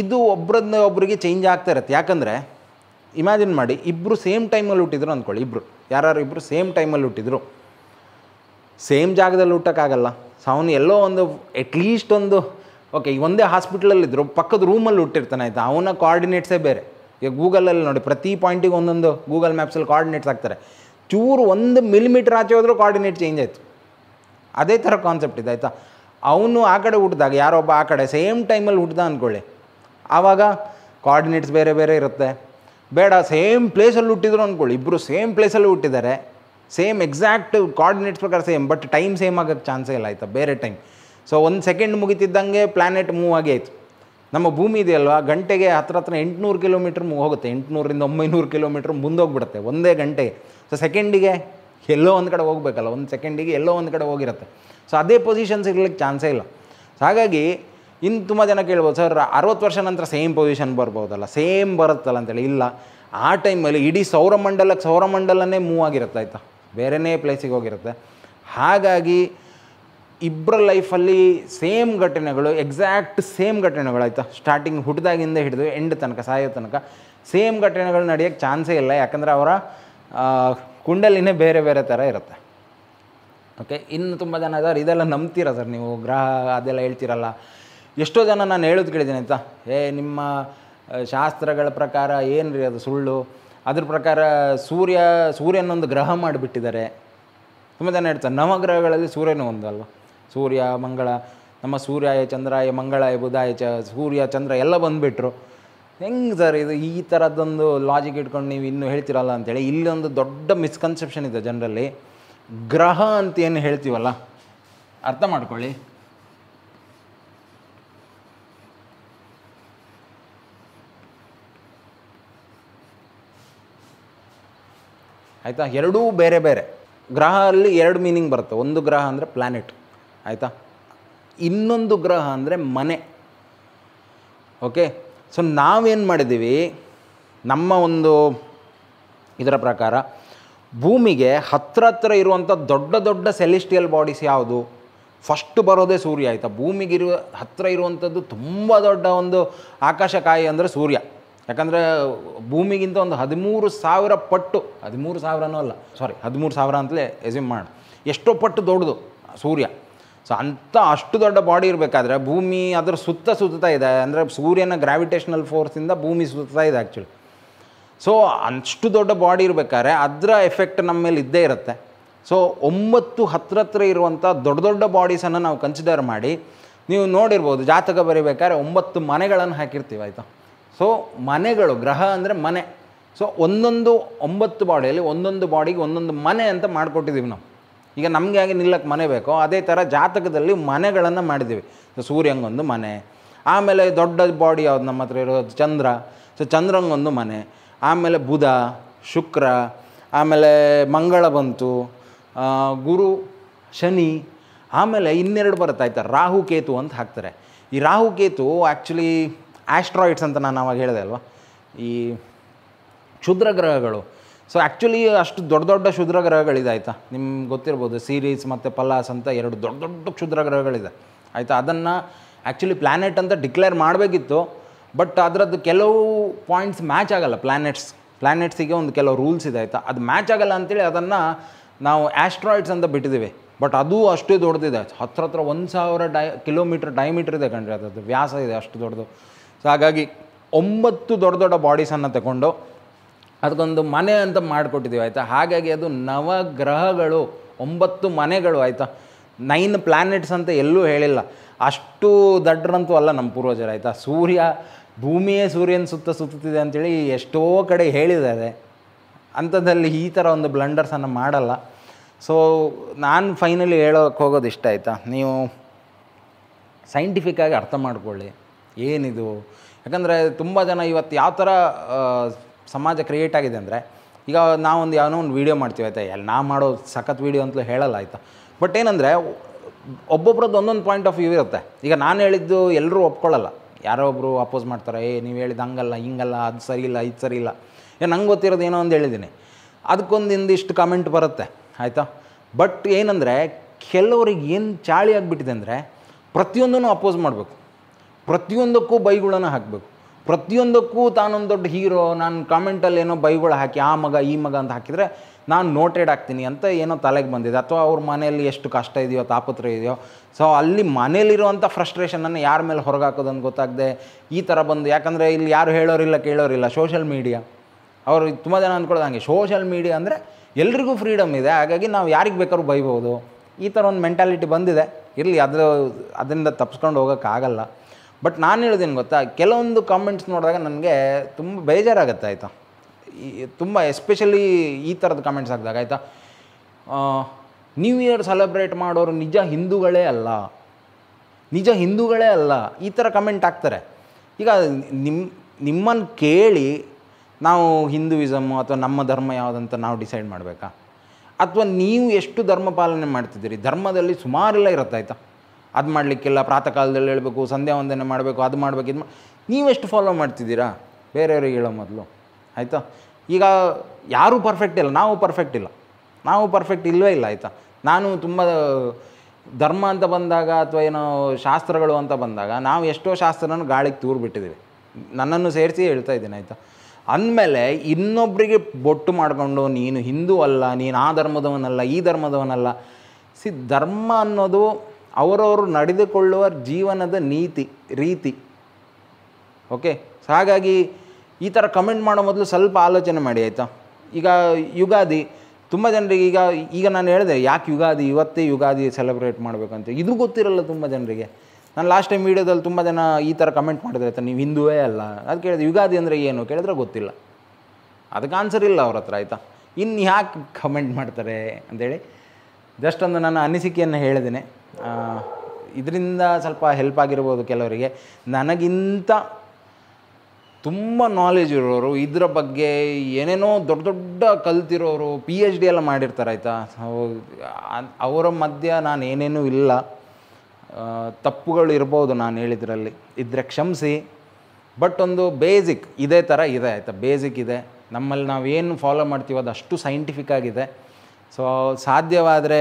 S1: ಇದು ಒಬ್ಬರನ್ನ ಒಬ್ಬರಿಗೆ ಚೇಂಜ್ ಆಗ್ತಾ ಇರುತ್ತೆ ಯಾಕಂದರೆ ಇಮ್ಯಾಜಿನ್ ಮಾಡಿ ಇಬ್ಬರು ಸೇಮ್ ಟೈಮಲ್ಲಿ ಹುಟ್ಟಿದ್ರು ಅಂದ್ಕೊಳ್ಳಿ ಇಬ್ಬರು ಯಾರು ಇಬ್ಬರು ಸೇಮ್ ಟೈಮಲ್ಲಿ ಹುಟ್ಟಿದ್ರು ಸೇಮ್ ಜಾಗದಲ್ಲಿ ಹುಟ್ಟೋಕ್ಕಾಗಲ್ಲ ಅವನು ಎಲ್ಲೋ ಒಂದು ಅಟ್ಲೀಸ್ಟ್ ಒಂದು ಓಕೆ ಒಂದೇ ಹಾಸ್ಪಿಟ್ಲಲ್ಲಿದ್ದರು ಪಕ್ಕದ ರೂಮಲ್ಲಿ ಹುಟ್ಟಿರ್ತಾನೆ ಆಯಿತಾ ಅವನ ಕೋಆರ್ಡಿನೇಟ್ಸೇ ಬೇರೆ ಈಗ ಗೂಗಲಲ್ಲಿ ನೋಡಿ ಪ್ರತಿ ಪಾಯಿಂಟಿಗೆ ಒಂದೊಂದು ಗೂಗಲ್ ಮ್ಯಾಪ್ಸಲ್ಲಿ ಕಾರ್ಡಿನೇಟ್ಸ್ ಹಾಕ್ತಾರೆ ಚೂರು ಒಂದು ಮಿಲಿಮೀಟ್ರ್ ಆಚೆ ಹೋದರೂ ಕಾರ್ಡಿನೇಟ್ ಚೇಂಜ್ ಆಯಿತು ಅದೇ ಥರ ಕಾನ್ಸೆಪ್ಟ್ ಇದೆ ಆಯಿತಾ ಅವನು ಆ ಕಡೆ ಹುಟ್ಟಿದಾಗ ಯಾರೊಬ್ಬ ಆ ಕಡೆ ಸೇಮ್ ಟೈಮಲ್ಲಿ ಹುಟ್ಟಿದ ಅಂದ್ಕೊಳ್ಳಿ ಆವಾಗ ಕಾರ್ಡಿನೇಟ್ಸ್ ಬೇರೆ ಬೇರೆ ಇರುತ್ತೆ ಬೇಡ ಸೇಮ್ ಪ್ಲೇಸಲ್ಲಿ ಹುಟ್ಟಿದ್ರು ಅಂದ್ಕೊಳ್ಳಿ ಇಬ್ಬರು ಸೇಮ್ ಪ್ಲೇಸಲ್ಲಿ ಹುಟ್ಟಿದ್ದಾರೆ ಸೇಮ್ ಎಕ್ಸಾಕ್ಟ್ ಕಾರ್ಡಿನೇಟ್ಸ್ ಪ್ರಕಾರ ಸೇಮ್ ಬಟ್ ಟೈಮ್ ಸೇಮ್ ಆಗೋಕ್ಕೆ ಚಾನ್ಸೇ ಇಲ್ಲ ಆಯಿತಾ ಬೇರೆ ಟೈಮ್ ಸೊ ಒಂದು ಸೆಕೆಂಡ್ ಮುಗಿತಿದ್ದಂಗೆ ಪ್ಲ್ಯಾನೆಟ್ ಮೂವ್ ಆಗಿ ಆಯಿತು ನಮ್ಮ ಭೂಮಿ ಇದೆಯಲ್ವಾ ಗಂಟೆಗೆ ಹತ್ರ ಹತ್ರ ಎಂಟುನೂರು ಕಿಲೋಮೀಟ್ರ್ ಹೋಗುತ್ತೆ ಎಂಟುನೂರಿಂದ ಒಂಬೈನೂರು ಕಿಲೋಮೀಟ್ರ್ ಮುಂದೋಗ್ಬಿಡುತ್ತೆ ಒಂದೇ ಗಂಟೆಗೆ ಸೊ ಸೆಕೆಂಡಿಗೆ ಎಲ್ಲೋ ಒಂದು ಕಡೆ ಹೋಗಬೇಕಲ್ಲ ಒಂದು ಸೆಕೆಂಡಿಗೆ ಎಲ್ಲೋ ಒಂದು ಕಡೆ ಹೋಗಿರುತ್ತೆ ಸೊ ಅದೇ ಪೊಸಿಷನ್ಸ್ ಸಿಗ್ಲಿಕ್ಕೆ ಚಾನ್ಸೇ ಇಲ್ಲ ಸೊ ಹಾಗಾಗಿ ಇನ್ನು ತುಂಬ ಜನ ಕೇಳ್ಬೋದು ಸರ್ ಅರವತ್ತು ವರ್ಷ ನಂತರ ಸೇಮ್ ಪೊಸಿಷನ್ ಬರ್ಬೋದಲ್ಲ ಸೇಮ್ ಬರುತ್ತಲ್ಲ ಅಂತೇಳಿ ಇಲ್ಲ ಆ ಟೈಮಲ್ಲಿ ಇಡೀ ಸೌರಮಂಡಲಕ್ಕೆ ಸೌರಮಂಡಲನೇ ಮೂವ್ ಆಗಿರುತ್ತೆ ಆಯಿತಾ ಬೇರೆಯೇ ಪ್ಲೇಸಿಗೆ ಹೋಗಿರುತ್ತೆ ಹಾಗಾಗಿ ಇಬ್ಬರ ಲೈಫಲ್ಲಿ ಸೇಮ್ ಘಟನೆಗಳು ಎಕ್ಸಾಕ್ಟ್ ಸೇಮ್ ಘಟನೆಗಳು ಆಯಿತಾ ಸ್ಟಾರ್ಟಿಂಗ್ ಹುಟ್ಟಿದಾಗಿಂದ ಹಿಡಿದು ಎಂಡ್ ತನಕ ಸಾಯೋ ತನಕ ಸೇಮ್ ಘಟನೆಗಳು ನಡೆಯೋಕ್ಕೆ ಚಾನ್ಸೇ ಇಲ್ಲ ಯಾಕಂದರೆ ಅವರ ಕುಂಡಲಿನೇ ಬೇರೆ ಬೇರೆ ಥರ ಇರುತ್ತೆ ಓಕೆ ಇನ್ನು ತುಂಬ ಜನ ಇದ್ದಾರೆ ಇದೆಲ್ಲ ನಂಬ್ತೀರ ಸರ್ ನೀವು ಗ್ರಹ ಅದೆಲ್ಲ ಹೇಳ್ತೀರಲ್ಲ ಎಷ್ಟೋ ಜನ ನಾನು ಹೇಳೋದು ಕೇಳಿದ್ದೀನಿ ಆಯಿತಾ ಏ ನಿಮ್ಮ ಶಾಸ್ತ್ರಗಳ ಪ್ರಕಾರ ಏನು ರೀ ಅದು ಸುಳ್ಳು ಅದ್ರ ಪ್ರಕಾರ ಸೂರ್ಯ ಸೂರ್ಯನೊಂದು ಗ್ರಹ ಮಾಡಿಬಿಟ್ಟಿದ್ದಾರೆ ತುಂಬ ಜನ ಹೇಳ್ತಾರೆ ನವಗ್ರಹಗಳಲ್ಲಿ ಸೂರ್ಯನೂ ಒಂದು ಸೂರ್ಯ ಮಂಗಳ ನಮ್ಮ ಸೂರ್ಯಾಯ ಚಂದ್ರಾಯ ಮಂಗಳಾಯ ಬುಧಾಯ ಚ ಸೂರ್ಯ ಚಂದ್ರ ಎಲ್ಲ ಬಂದುಬಿಟ್ರು ಹೆಂಗೆ ಸರ್ ಇದು ಈ ಥರದ್ದೊಂದು ಲಾಜಿಕ್ ಇಟ್ಕೊಂಡು ನೀವು ಇನ್ನೂ ಹೇಳ್ತಿರಲ್ಲ ಅಂತೇಳಿ ಇಲ್ಲೊಂದು ದೊಡ್ಡ ಮಿಸ್ಕನ್ಸೆಪ್ಷನ್ ಇದೆ ಜನರಲ್ಲಿ ಗ್ರಹ ಅಂತ ಏನು ಹೇಳ್ತೀವಲ್ಲ ಅರ್ಥ ಮಾಡ್ಕೊಳ್ಳಿ ಆಯಿತಾ ಎರಡೂ ಬೇರೆ ಬೇರೆ ಗ್ರಹ ಅಲ್ಲಿ ಎರಡು ಮೀನಿಂಗ್ ಬರುತ್ತೆ ಒಂದು ಗ್ರಹ ಅಂದರೆ ಪ್ಲ್ಯಾನೆಟ್ ಆಯಿತಾ ಇನ್ನೊಂದು ಗ್ರಹ ಅಂದರೆ ಮನೆ ಓಕೆ ಸೊ ನಾವೇನು ಮಾಡಿದ್ದೀವಿ ನಮ್ಮ ಒಂದು ಇದರ ಪ್ರಕಾರ ಭೂಮಿಗೆ ಹತ್ರ ಹತ್ರ ಇರುವಂಥ ದೊಡ್ಡ ದೊಡ್ಡ ಸೆಲೆಸ್ಟಿಯಲ್ ಬಾಡೀಸ್ ಯಾವುದು ಫಸ್ಟ್ ಬರೋದೇ ಸೂರ್ಯ ಆಯಿತಾ ಭೂಮಿಗಿರುವ ಹತ್ತಿರ ಇರುವಂಥದ್ದು ತುಂಬ ದೊಡ್ಡ ಒಂದು ಆಕಾಶಕಾಯಿ ಅಂದರೆ ಸೂರ್ಯ ಯಾಕಂದರೆ ಭೂಮಿಗಿಂತ ಒಂದು ಹದಿಮೂರು ಸಾವಿರ ಪಟ್ಟು ಹದಿಮೂರು ಸಾವಿರನೂ ಅಲ್ಲ ಸಾರಿ ಹದಿಮೂರು ಸಾವಿರ ಅಂತಲೇ ಎಸ್ಯೂಮ್ ಮಾಡೋಣ ಎಷ್ಟೋ ಪಟ್ಟು ದೊಡ್ಡದು ಸೂರ್ಯ ಸೊ ಅಂಥ ಅಷ್ಟು ದೊಡ್ಡ ಬಾಡಿ ಇರಬೇಕಾದ್ರೆ ಭೂಮಿ ಅದರ ಸುತ್ತ ಸುತ್ತಾ ಇದೆ ಅಂದರೆ ಸೂರ್ಯನ ಗ್ರಾವಿಟೇಷನಲ್ ಫೋರ್ಸಿಂದ ಭೂಮಿ ಸುತ್ತಾ ಇದೆ ಆ್ಯಕ್ಚುಲಿ ಸೊ ಅಷ್ಟು ದೊಡ್ಡ ಬಾಡಿ ಇರಬೇಕಾದ್ರೆ ಅದರ ಎಫೆಕ್ಟ್ ನಮ್ಮ ಮೇಲೆ ಇದ್ದೇ ಇರುತ್ತೆ ಸೊ ಒಂಬತ್ತು ಹತ್ರ ಹತ್ರ ಇರುವಂಥ ದೊಡ್ಡ ದೊಡ್ಡ ಬಾಡೀಸನ್ನು ನಾವು ಕನ್ಸಿಡರ್ ಮಾಡಿ ನೀವು ನೋಡಿರ್ಬೋದು ಜಾತಕ ಬರೀಬೇಕಾದ್ರೆ ಒಂಬತ್ತು ಮನೆಗಳನ್ನು ಹಾಕಿರ್ತೀವಿ ಆಯಿತಾ ಸೊ ಮನೆಗಳು ಗ್ರಹ ಅಂದರೆ ಮನೆ ಸೊ ಒಂದೊಂದು ಒಂಬತ್ತು ಬಾಡಿಯಲ್ಲಿ ಒಂದೊಂದು ಬಾಡಿಗೆ ಒಂದೊಂದು ಮನೆ ಅಂತ ಮಾಡಿಕೊಟ್ಟಿದ್ದೀವಿ ನಾವು ಈಗ ನಮಗೆ ಹಾಗೆ ನಿಲ್ಲಕ್ಕೆ ಮನೆ ಬೇಕೋ ಅದೇ ಥರ ಜಾತಕದಲ್ಲಿ ಮನೆಗಳನ್ನು ಮಾಡಿದ್ದೀವಿ ಸೂರ್ಯಂಗೊಂದು ಮನೆ ಆಮೇಲೆ ದೊಡ್ಡ ಬಾಡಿ ಯಾವುದು ನಮ್ಮ ಹತ್ರ ಇರೋದು ಚಂದ್ರ ಸೊ ಚಂದ್ರಂಗೊಂದು ಮನೆ ಆಮೇಲೆ ಬುಧ ಶುಕ್ರ ಆಮೇಲೆ ಮಂಗಳ ಬಂತು ಗುರು ಶನಿ ಆಮೇಲೆ ಇನ್ನೆರಡು ಆಯ್ತಾ ರಾಹು ಕೇತು ಅಂತ ಹಾಕ್ತಾರೆ ಈ ರಾಹು ಕೇತು ಆ್ಯಕ್ಚುಲಿ ಆ್ಯಸ್ಟ್ರಾಯ್ಡ್ಸ್ ಅಂತ ನಾನು ಅವಾಗ ಹೇಳಿದೆ ಅಲ್ವಾ ಈ ಕ್ಷುದ್ರ ಗ್ರಹಗಳು ಸೊ ಆ್ಯಕ್ಚುಲಿ ಅಷ್ಟು ದೊಡ್ಡ ದೊಡ್ಡ ಕ್ಷುದ್ರ ಗ್ರಹಗಳಿದೆ ಆಯಿತಾ ನಿಮ್ಗೆ ಗೊತ್ತಿರ್ಬೋದು ಸೀರೀಸ್ ಮತ್ತು ಪಲಾಸ್ ಅಂತ ಎರಡು ದೊಡ್ಡ ದೊಡ್ಡ ಕ್ಷುದ್ರ ಗ್ರಹಗಳಿದೆ ಆಯಿತಾ ಅದನ್ನು ಆ್ಯಕ್ಚುಲಿ ಪ್ಲ್ಯಾನೆಟ್ ಅಂತ ಡಿಕ್ಲೇರ್ ಮಾಡಬೇಕಿತ್ತು ಬಟ್ ಅದರದ್ದು ಕೆಲವು ಪಾಯಿಂಟ್ಸ್ ಮ್ಯಾಚ್ ಆಗಲ್ಲ ಪ್ಲ್ಯಾನೆಟ್ಸ್ ಪ್ಲ್ಯಾನೆಟ್ಸಿಗೆ ಒಂದು ಕೆಲವು ರೂಲ್ಸ್ ಇದೆ ಆಯಿತಾ ಅದು ಮ್ಯಾಚ್ ಆಗೋಲ್ಲ ಅಂತೇಳಿ ಅದನ್ನು ನಾವು ಆ್ಯಸ್ಟ್ರಾಯ್ಡ್ಸ್ ಅಂತ ಬಿಟ್ಟಿದ್ದೀವಿ ಬಟ್ ಅದು ಅಷ್ಟೇ ದೊಡ್ಡದಿದೆ ಹತ್ರ ಹತ್ರ ಒಂದು ಸಾವಿರ ಡೈ ಕಿಲೋಮೀಟ್ರ್ ಡೈಮೀಟ್ರ್ ಇದೆ ಕಣ್ರಿ ಅದರದ್ದು ವ್ಯಾಸ ಇದೆ ಅಷ್ಟು ದೊಡ್ಡದು ಸೊ ಹಾಗಾಗಿ ಒಂಬತ್ತು ದೊಡ್ಡ ದೊಡ್ಡ ಬಾಡೀಸನ್ನು ತಗೊಂಡು ಅದಕ್ಕೊಂದು ಮನೆ ಅಂತ ಮಾಡಿಕೊಟ್ಟಿದ್ದೀವಿ ಆಯಿತಾ ಹಾಗಾಗಿ ಅದು ನವಗ್ರಹಗಳು ಒಂಬತ್ತು ಮನೆಗಳು ಆಯಿತಾ ನೈನ್ ಪ್ಲ್ಯಾನೆಟ್ಸ್ ಅಂತ ಎಲ್ಲೂ ಹೇಳಿಲ್ಲ ಅಷ್ಟು ದಡ್ರಂತೂ ಅಲ್ಲ ನಮ್ಮ ಪೂರ್ವಜರು ಆಯಿತಾ ಸೂರ್ಯ ಭೂಮಿಯೇ ಸೂರ್ಯನ ಸುತ್ತ ಸುತ್ತಿದೆ ಅಂತೇಳಿ ಎಷ್ಟೋ ಕಡೆ ಹೇಳಿದ್ದಾರೆ ಅಂಥದ್ದಲ್ಲಿ ಈ ಥರ ಒಂದು ಬ್ಲಂಡರ್ಸನ್ನು ಮಾಡಲ್ಲ ಸೊ ನಾನು ಫೈನಲಿ ಹೇಳೋಕ್ಕೆ ಹೋಗೋದು ಇಷ್ಟ ಆಯಿತಾ ನೀವು ಸೈಂಟಿಫಿಕ್ಕಾಗಿ ಅರ್ಥ ಮಾಡ್ಕೊಳ್ಳಿ ಏನಿದು ಯಾಕಂದರೆ ತುಂಬ ಜನ ಇವತ್ತು ಯಾವ ಥರ ಸಮಾಜ ಕ್ರಿಯೇಟ್ ಆಗಿದೆ ಅಂದರೆ ಈಗ ನಾವೊಂದು ಯಾವನೋ ಒಂದು ವೀಡಿಯೋ ಮಾಡ್ತೀವಿ ಆಯ್ತಾ ಎಲ್ಲಿ ನಾ ಮಾಡೋ ಸಖತ್ ವೀಡಿಯೋ ಅಂತಲೂ ಹೇಳಲ್ಲ ಆಯಿತಾ ಬಟ್ ಏನಂದರೆ ಒಬ್ಬೊಬ್ರದ್ದು ಒಂದೊಂದು ಪಾಯಿಂಟ್ ಆಫ್ ವ್ಯೂ ಇರುತ್ತೆ ಈಗ ನಾನು ಹೇಳಿದ್ದು ಎಲ್ಲರೂ ಒಪ್ಕೊಳ್ಳಲ್ಲ ಯಾರೋ ಒಬ್ಬರು ಅಪೋಸ್ ಮಾಡ್ತಾರೆ ಏ ನೀವು ಹೇಳಿದ ಹಂಗಲ್ಲ ಹಿಂಗಲ್ಲ ಅದು ಸರಿ ಇಲ್ಲ ಇದು ಸರಿ ಇಲ್ಲ ಏನು ನಂಗೆ ಗೊತ್ತಿರೋದು ಏನೋ ಒಂದು ಹೇಳಿದ್ದೀನಿ ಅದಕ್ಕೊಂದು ಹಿಂದಿಷ್ಟು ಕಮೆಂಟ್ ಬರುತ್ತೆ ಆಯಿತಾ ಬಟ್ ಏನಂದರೆ ಕೆಲವ್ರಿಗೆ ಏನು ಚಾಳಿ ಆಗಿಬಿಟ್ಟಿದೆ ಅಂದರೆ ಪ್ರತಿಯೊಂದನ್ನು ಅಪೋಸ್ ಮಾಡಬೇಕು ಪ್ರತಿಯೊಂದಕ್ಕೂ ಬೈಗುಳನ ಹಾಕಬೇಕು ಪ್ರತಿಯೊಂದಕ್ಕೂ ತಾನೊಂದು ದೊಡ್ಡ ಹೀರೋ ನಾನು ಕಾಮೆಂಟಲ್ಲಿ ಏನೋ ಬೈಗಳು ಹಾಕಿ ಆ ಮಗ ಈ ಮಗ ಅಂತ ಹಾಕಿದರೆ ನಾನು ನೋಟೆಡ್ ಆಗ್ತೀನಿ ಅಂತ ಏನೋ ತಲೆಗೆ ಬಂದಿದೆ ಅಥವಾ ಅವ್ರ ಮನೆಯಲ್ಲಿ ಎಷ್ಟು ಕಷ್ಟ ಇದೆಯೋ ತಾಪತ್ರ ಇದೆಯೋ ಸೊ ಅಲ್ಲಿ ಮನೇಲಿರುವಂಥ ಫ್ರಸ್ಟ್ರೇಷನನ್ನು ಯಾರ ಮೇಲೆ ಹೊರಗೆ ಹಾಕೋದಂತ ಗೊತ್ತಾಗದೆ ಈ ಥರ ಬಂದು ಯಾಕಂದರೆ ಇಲ್ಲಿ ಯಾರು ಹೇಳೋರಿಲ್ಲ ಕೇಳೋರಿಲ್ಲ ಸೋಷಲ್ ಮೀಡಿಯಾ ಅವರು ತುಂಬ ಜನ ಅಂದ್ಕೊಳ್ಳೋದು ಹಾಗೆ ಸೋಷಲ್ ಮೀಡಿಯಾ ಅಂದರೆ ಎಲ್ರಿಗೂ ಫ್ರೀಡಮ್ ಇದೆ ಹಾಗಾಗಿ ನಾವು ಯಾರಿಗೆ ಬೇಕಾದ್ರೂ ಬೈಬೋದು ಈ ಥರ ಒಂದು ಮೆಂಟಾಲಿಟಿ ಬಂದಿದೆ ಇರಲಿ ಅದು ಅದರಿಂದ ತಪ್ಪಿಸ್ಕೊಂಡು ಹೋಗೋಕ್ಕಾಗಲ್ಲ ಬಟ್ ನಾನು ಹೇಳೋದೇನು ಗೊತ್ತಾ ಕೆಲವೊಂದು ಕಾಮೆಂಟ್ಸ್ ನೋಡಿದಾಗ ನನಗೆ ತುಂಬ ಬೇಜಾರಾಗುತ್ತೆ ಆಯಿತಾ ತುಂಬ ಎಸ್ಪೆಷಲಿ ಈ ಥರದ ಕಾಮೆಂಟ್ಸ್ ಹಾಕಿದಾಗ ಆಯಿತಾ ನ್ಯೂ ಇಯರ್ ಸೆಲೆಬ್ರೇಟ್ ಮಾಡೋರು ನಿಜ ಹಿಂದೂಗಳೇ ಅಲ್ಲ ನಿಜ ಹಿಂದೂಗಳೇ ಅಲ್ಲ ಈ ಥರ ಕಮೆಂಟ್ ಹಾಕ್ತಾರೆ ಈಗ ನಿಮ್ಮ ನಿಮ್ಮನ್ನು ಕೇಳಿ ನಾವು ಹಿಂದೂಯಿಸಮ್ ಅಥವಾ ನಮ್ಮ ಧರ್ಮ ಯಾವುದಂತ ನಾವು ಡಿಸೈಡ್ ಮಾಡಬೇಕಾ ಅಥವಾ ನೀವು ಎಷ್ಟು ಧರ್ಮ ಪಾಲನೆ ಮಾಡ್ತಿದ್ದೀರಿ ಧರ್ಮದಲ್ಲಿ ಸುಮಾರೆಲ್ಲ ಇರುತ್ತೆ ಆಯಿತಾ ಅದು ಮಾಡಲಿಕ್ಕಿಲ್ಲ ಪ್ರಾತಃ ಕಾಲದಲ್ಲಿ ಹೇಳಬೇಕು ಸಂಧ್ಯಾ ವಂದನೆ ಮಾಡಬೇಕು ಅದು ಮಾಡಬೇಕು ಇದು ನೀವೆಷ್ಟು ಫಾಲೋ ಮಾಡ್ತಿದ್ದೀರಾ ಬೇರೆಯವ್ರಿಗೆ ಹೇಳೋ ಮೊದಲು ಆಯಿತಾ ಈಗ ಯಾರೂ ಪರ್ಫೆಕ್ಟ್ ಇಲ್ಲ ನಾವು ಪರ್ಫೆಕ್ಟ್ ಇಲ್ಲ ನಾವು ಪರ್ಫೆಕ್ಟ್ ಇಲ್ಲವೇ ಇಲ್ಲ ಆಯಿತಾ ನಾನು ತುಂಬ ಧರ್ಮ ಅಂತ ಬಂದಾಗ ಅಥವಾ ಏನೋ ಶಾಸ್ತ್ರಗಳು ಅಂತ ಬಂದಾಗ ನಾವು ಎಷ್ಟೋ ಶಾಸ್ತ್ರನೂ ಗಾಳಿಗೆ ತೂರ್ಬಿಟ್ಟಿದ್ದೀವಿ ನನ್ನನ್ನು ಸೇರಿಸಿ ಹೇಳ್ತಾ ಇದ್ದೀನಿ ಆಯಿತಾ ಅಂದಮೇಲೆ ಇನ್ನೊಬ್ಬರಿಗೆ ಬೊಟ್ಟು ಮಾಡಿಕೊಂಡು ನೀನು ಹಿಂದೂ ಅಲ್ಲ ನೀನು ಆ ಧರ್ಮದವನಲ್ಲ ಈ ಧರ್ಮದವನಲ್ಲ ಸಿ ಧರ್ಮ ಅನ್ನೋದು ಅವರವರು ನಡೆದುಕೊಳ್ಳುವ ಜೀವನದ ನೀತಿ ರೀತಿ ಓಕೆ ಹಾಗಾಗಿ ಈ ಥರ ಕಮೆಂಟ್ ಮಾಡೋ ಮೊದಲು ಸ್ವಲ್ಪ ಆಲೋಚನೆ ಮಾಡಿ ಆಯಿತಾ ಈಗ ಯುಗಾದಿ ತುಂಬ ಜನರಿಗೆ ಈಗ ಈಗ ನಾನು ಹೇಳಿದೆ ಯಾಕೆ ಯುಗಾದಿ ಇವತ್ತೇ ಯುಗಾದಿ ಸೆಲೆಬ್ರೇಟ್ ಮಾಡಬೇಕಂತ ಇದು ಗೊತ್ತಿರಲ್ಲ ತುಂಬ ಜನರಿಗೆ ನಾನು ಲಾಸ್ಟ್ ಟೈಮ್ ವೀಡಿಯೋದಲ್ಲಿ ತುಂಬ ಜನ ಈ ಥರ ಕಮೆಂಟ್ ಮಾಡಿದ್ರೆ ಆಯ್ತಾ ನೀವು ಹಿಂದುವೇ ಅಲ್ಲ ಅದು ಕೇಳಿದೆ ಯುಗಾದಿ ಅಂದರೆ ಏನು ಕೇಳಿದ್ರೆ ಗೊತ್ತಿಲ್ಲ ಅದಕ್ಕೆ ಆನ್ಸರ್ ಇಲ್ಲ ಅವ್ರ ಹತ್ರ ಆಯಿತಾ ಇನ್ನು ಯಾಕೆ ಕಮೆಂಟ್ ಮಾಡ್ತಾರೆ ಅಂತೇಳಿ ಜಸ್ಟ್ ಒಂದು ನನ್ನ ಅನಿಸಿಕೆಯನ್ನು ಹೇಳಿದ್ದೇನೆ ಇದರಿಂದ ಸ್ವಲ್ಪ ಹೆಲ್ಪ್ ಆಗಿರ್ಬೋದು ಕೆಲವರಿಗೆ ನನಗಿಂತ ತುಂಬ ನಾಲೆಜ್ ಇರೋರು ಇದರ ಬಗ್ಗೆ ಏನೇನೋ ದೊಡ್ಡ ದೊಡ್ಡ ಕಲ್ತಿರೋರು ಪಿ ಎಚ್ ಡಿ ಎಲ್ಲ ಮಾಡಿರ್ತಾರೆ ಆಯಿತಾ ಅವರ ಮಧ್ಯ ನಾನು ಏನೇನೂ ಇಲ್ಲ ತಪ್ಪುಗಳು ಇರ್ಬೋದು ನಾನು ಹೇಳಿದ್ರಲ್ಲಿ ಇದ್ರೆ ಕ್ಷಮಿಸಿ ಬಟ್ ಒಂದು ಬೇಸಿಕ್ ಇದೇ ಥರ ಇದೆ ಆಯಿತಾ ಬೇಸಿಕ್ ಇದೆ ನಮ್ಮಲ್ಲಿ ನಾವು ಏನು ಫಾಲೋ ಮಾಡ್ತೀವೋ ಅದು ಅಷ್ಟು ಸೈಂಟಿಫಿಕ್ ಆಗಿದೆ ಸೊ ಸಾಧ್ಯವಾದರೆ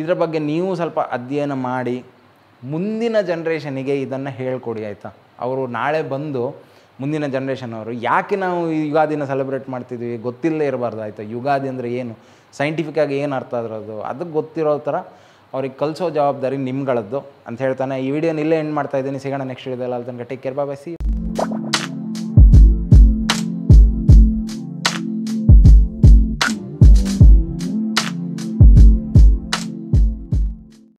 S1: ಇದರ ಬಗ್ಗೆ ನೀವು ಸ್ವಲ್ಪ ಅಧ್ಯಯನ ಮಾಡಿ ಮುಂದಿನ ಜನ್ರೇಷನಿಗೆ ಇದನ್ನು ಹೇಳ್ಕೊಡಿ ಆಯಿತಾ ಅವರು ನಾಳೆ ಬಂದು ಮುಂದಿನ ಜನ್ರೇಷನ್ ಅವರು ಯಾಕೆ ನಾವು ಯುಗಾದಿನ ಸೆಲೆಬ್ರೇಟ್ ಮಾಡ್ತಿದ್ವಿ ಗೊತ್ತಿಲ್ಲೇ ಇರಬಾರ್ದು ಆಯಿತಾ ಯುಗಾದಿ ಅಂದರೆ ಏನು ಸೈಂಟಿಫಿಕ್ಕಾಗಿ ಏನು ಅರ್ಥ ಅದರದು ಅದಕ್ಕೆ ಗೊತ್ತಿರೋ ಥರ ಅವ್ರಿಗೆ ಕಲಿಸೋ ಜವಾಬ್ದಾರಿ ನಿಮ್ಗಳದ್ದು ಅಂತ ಹೇಳ್ತಾನೆ ಈ ವಿಡಿಯೋನ ಇಲ್ಲೇ ಎಂಡ್ ಮಾಡ್ತಾ ಇದ್ದೀನಿ ಸಿಗೋಣ ನೆಕ್ಸ್ಟ್ ವಿಡಿಯೋದಲ್ಲಿ ಅಲ್ಲಿ ತನಕ ಟೇಕ್ ಕೇರ್ ಬಾಯ್ ಸಿ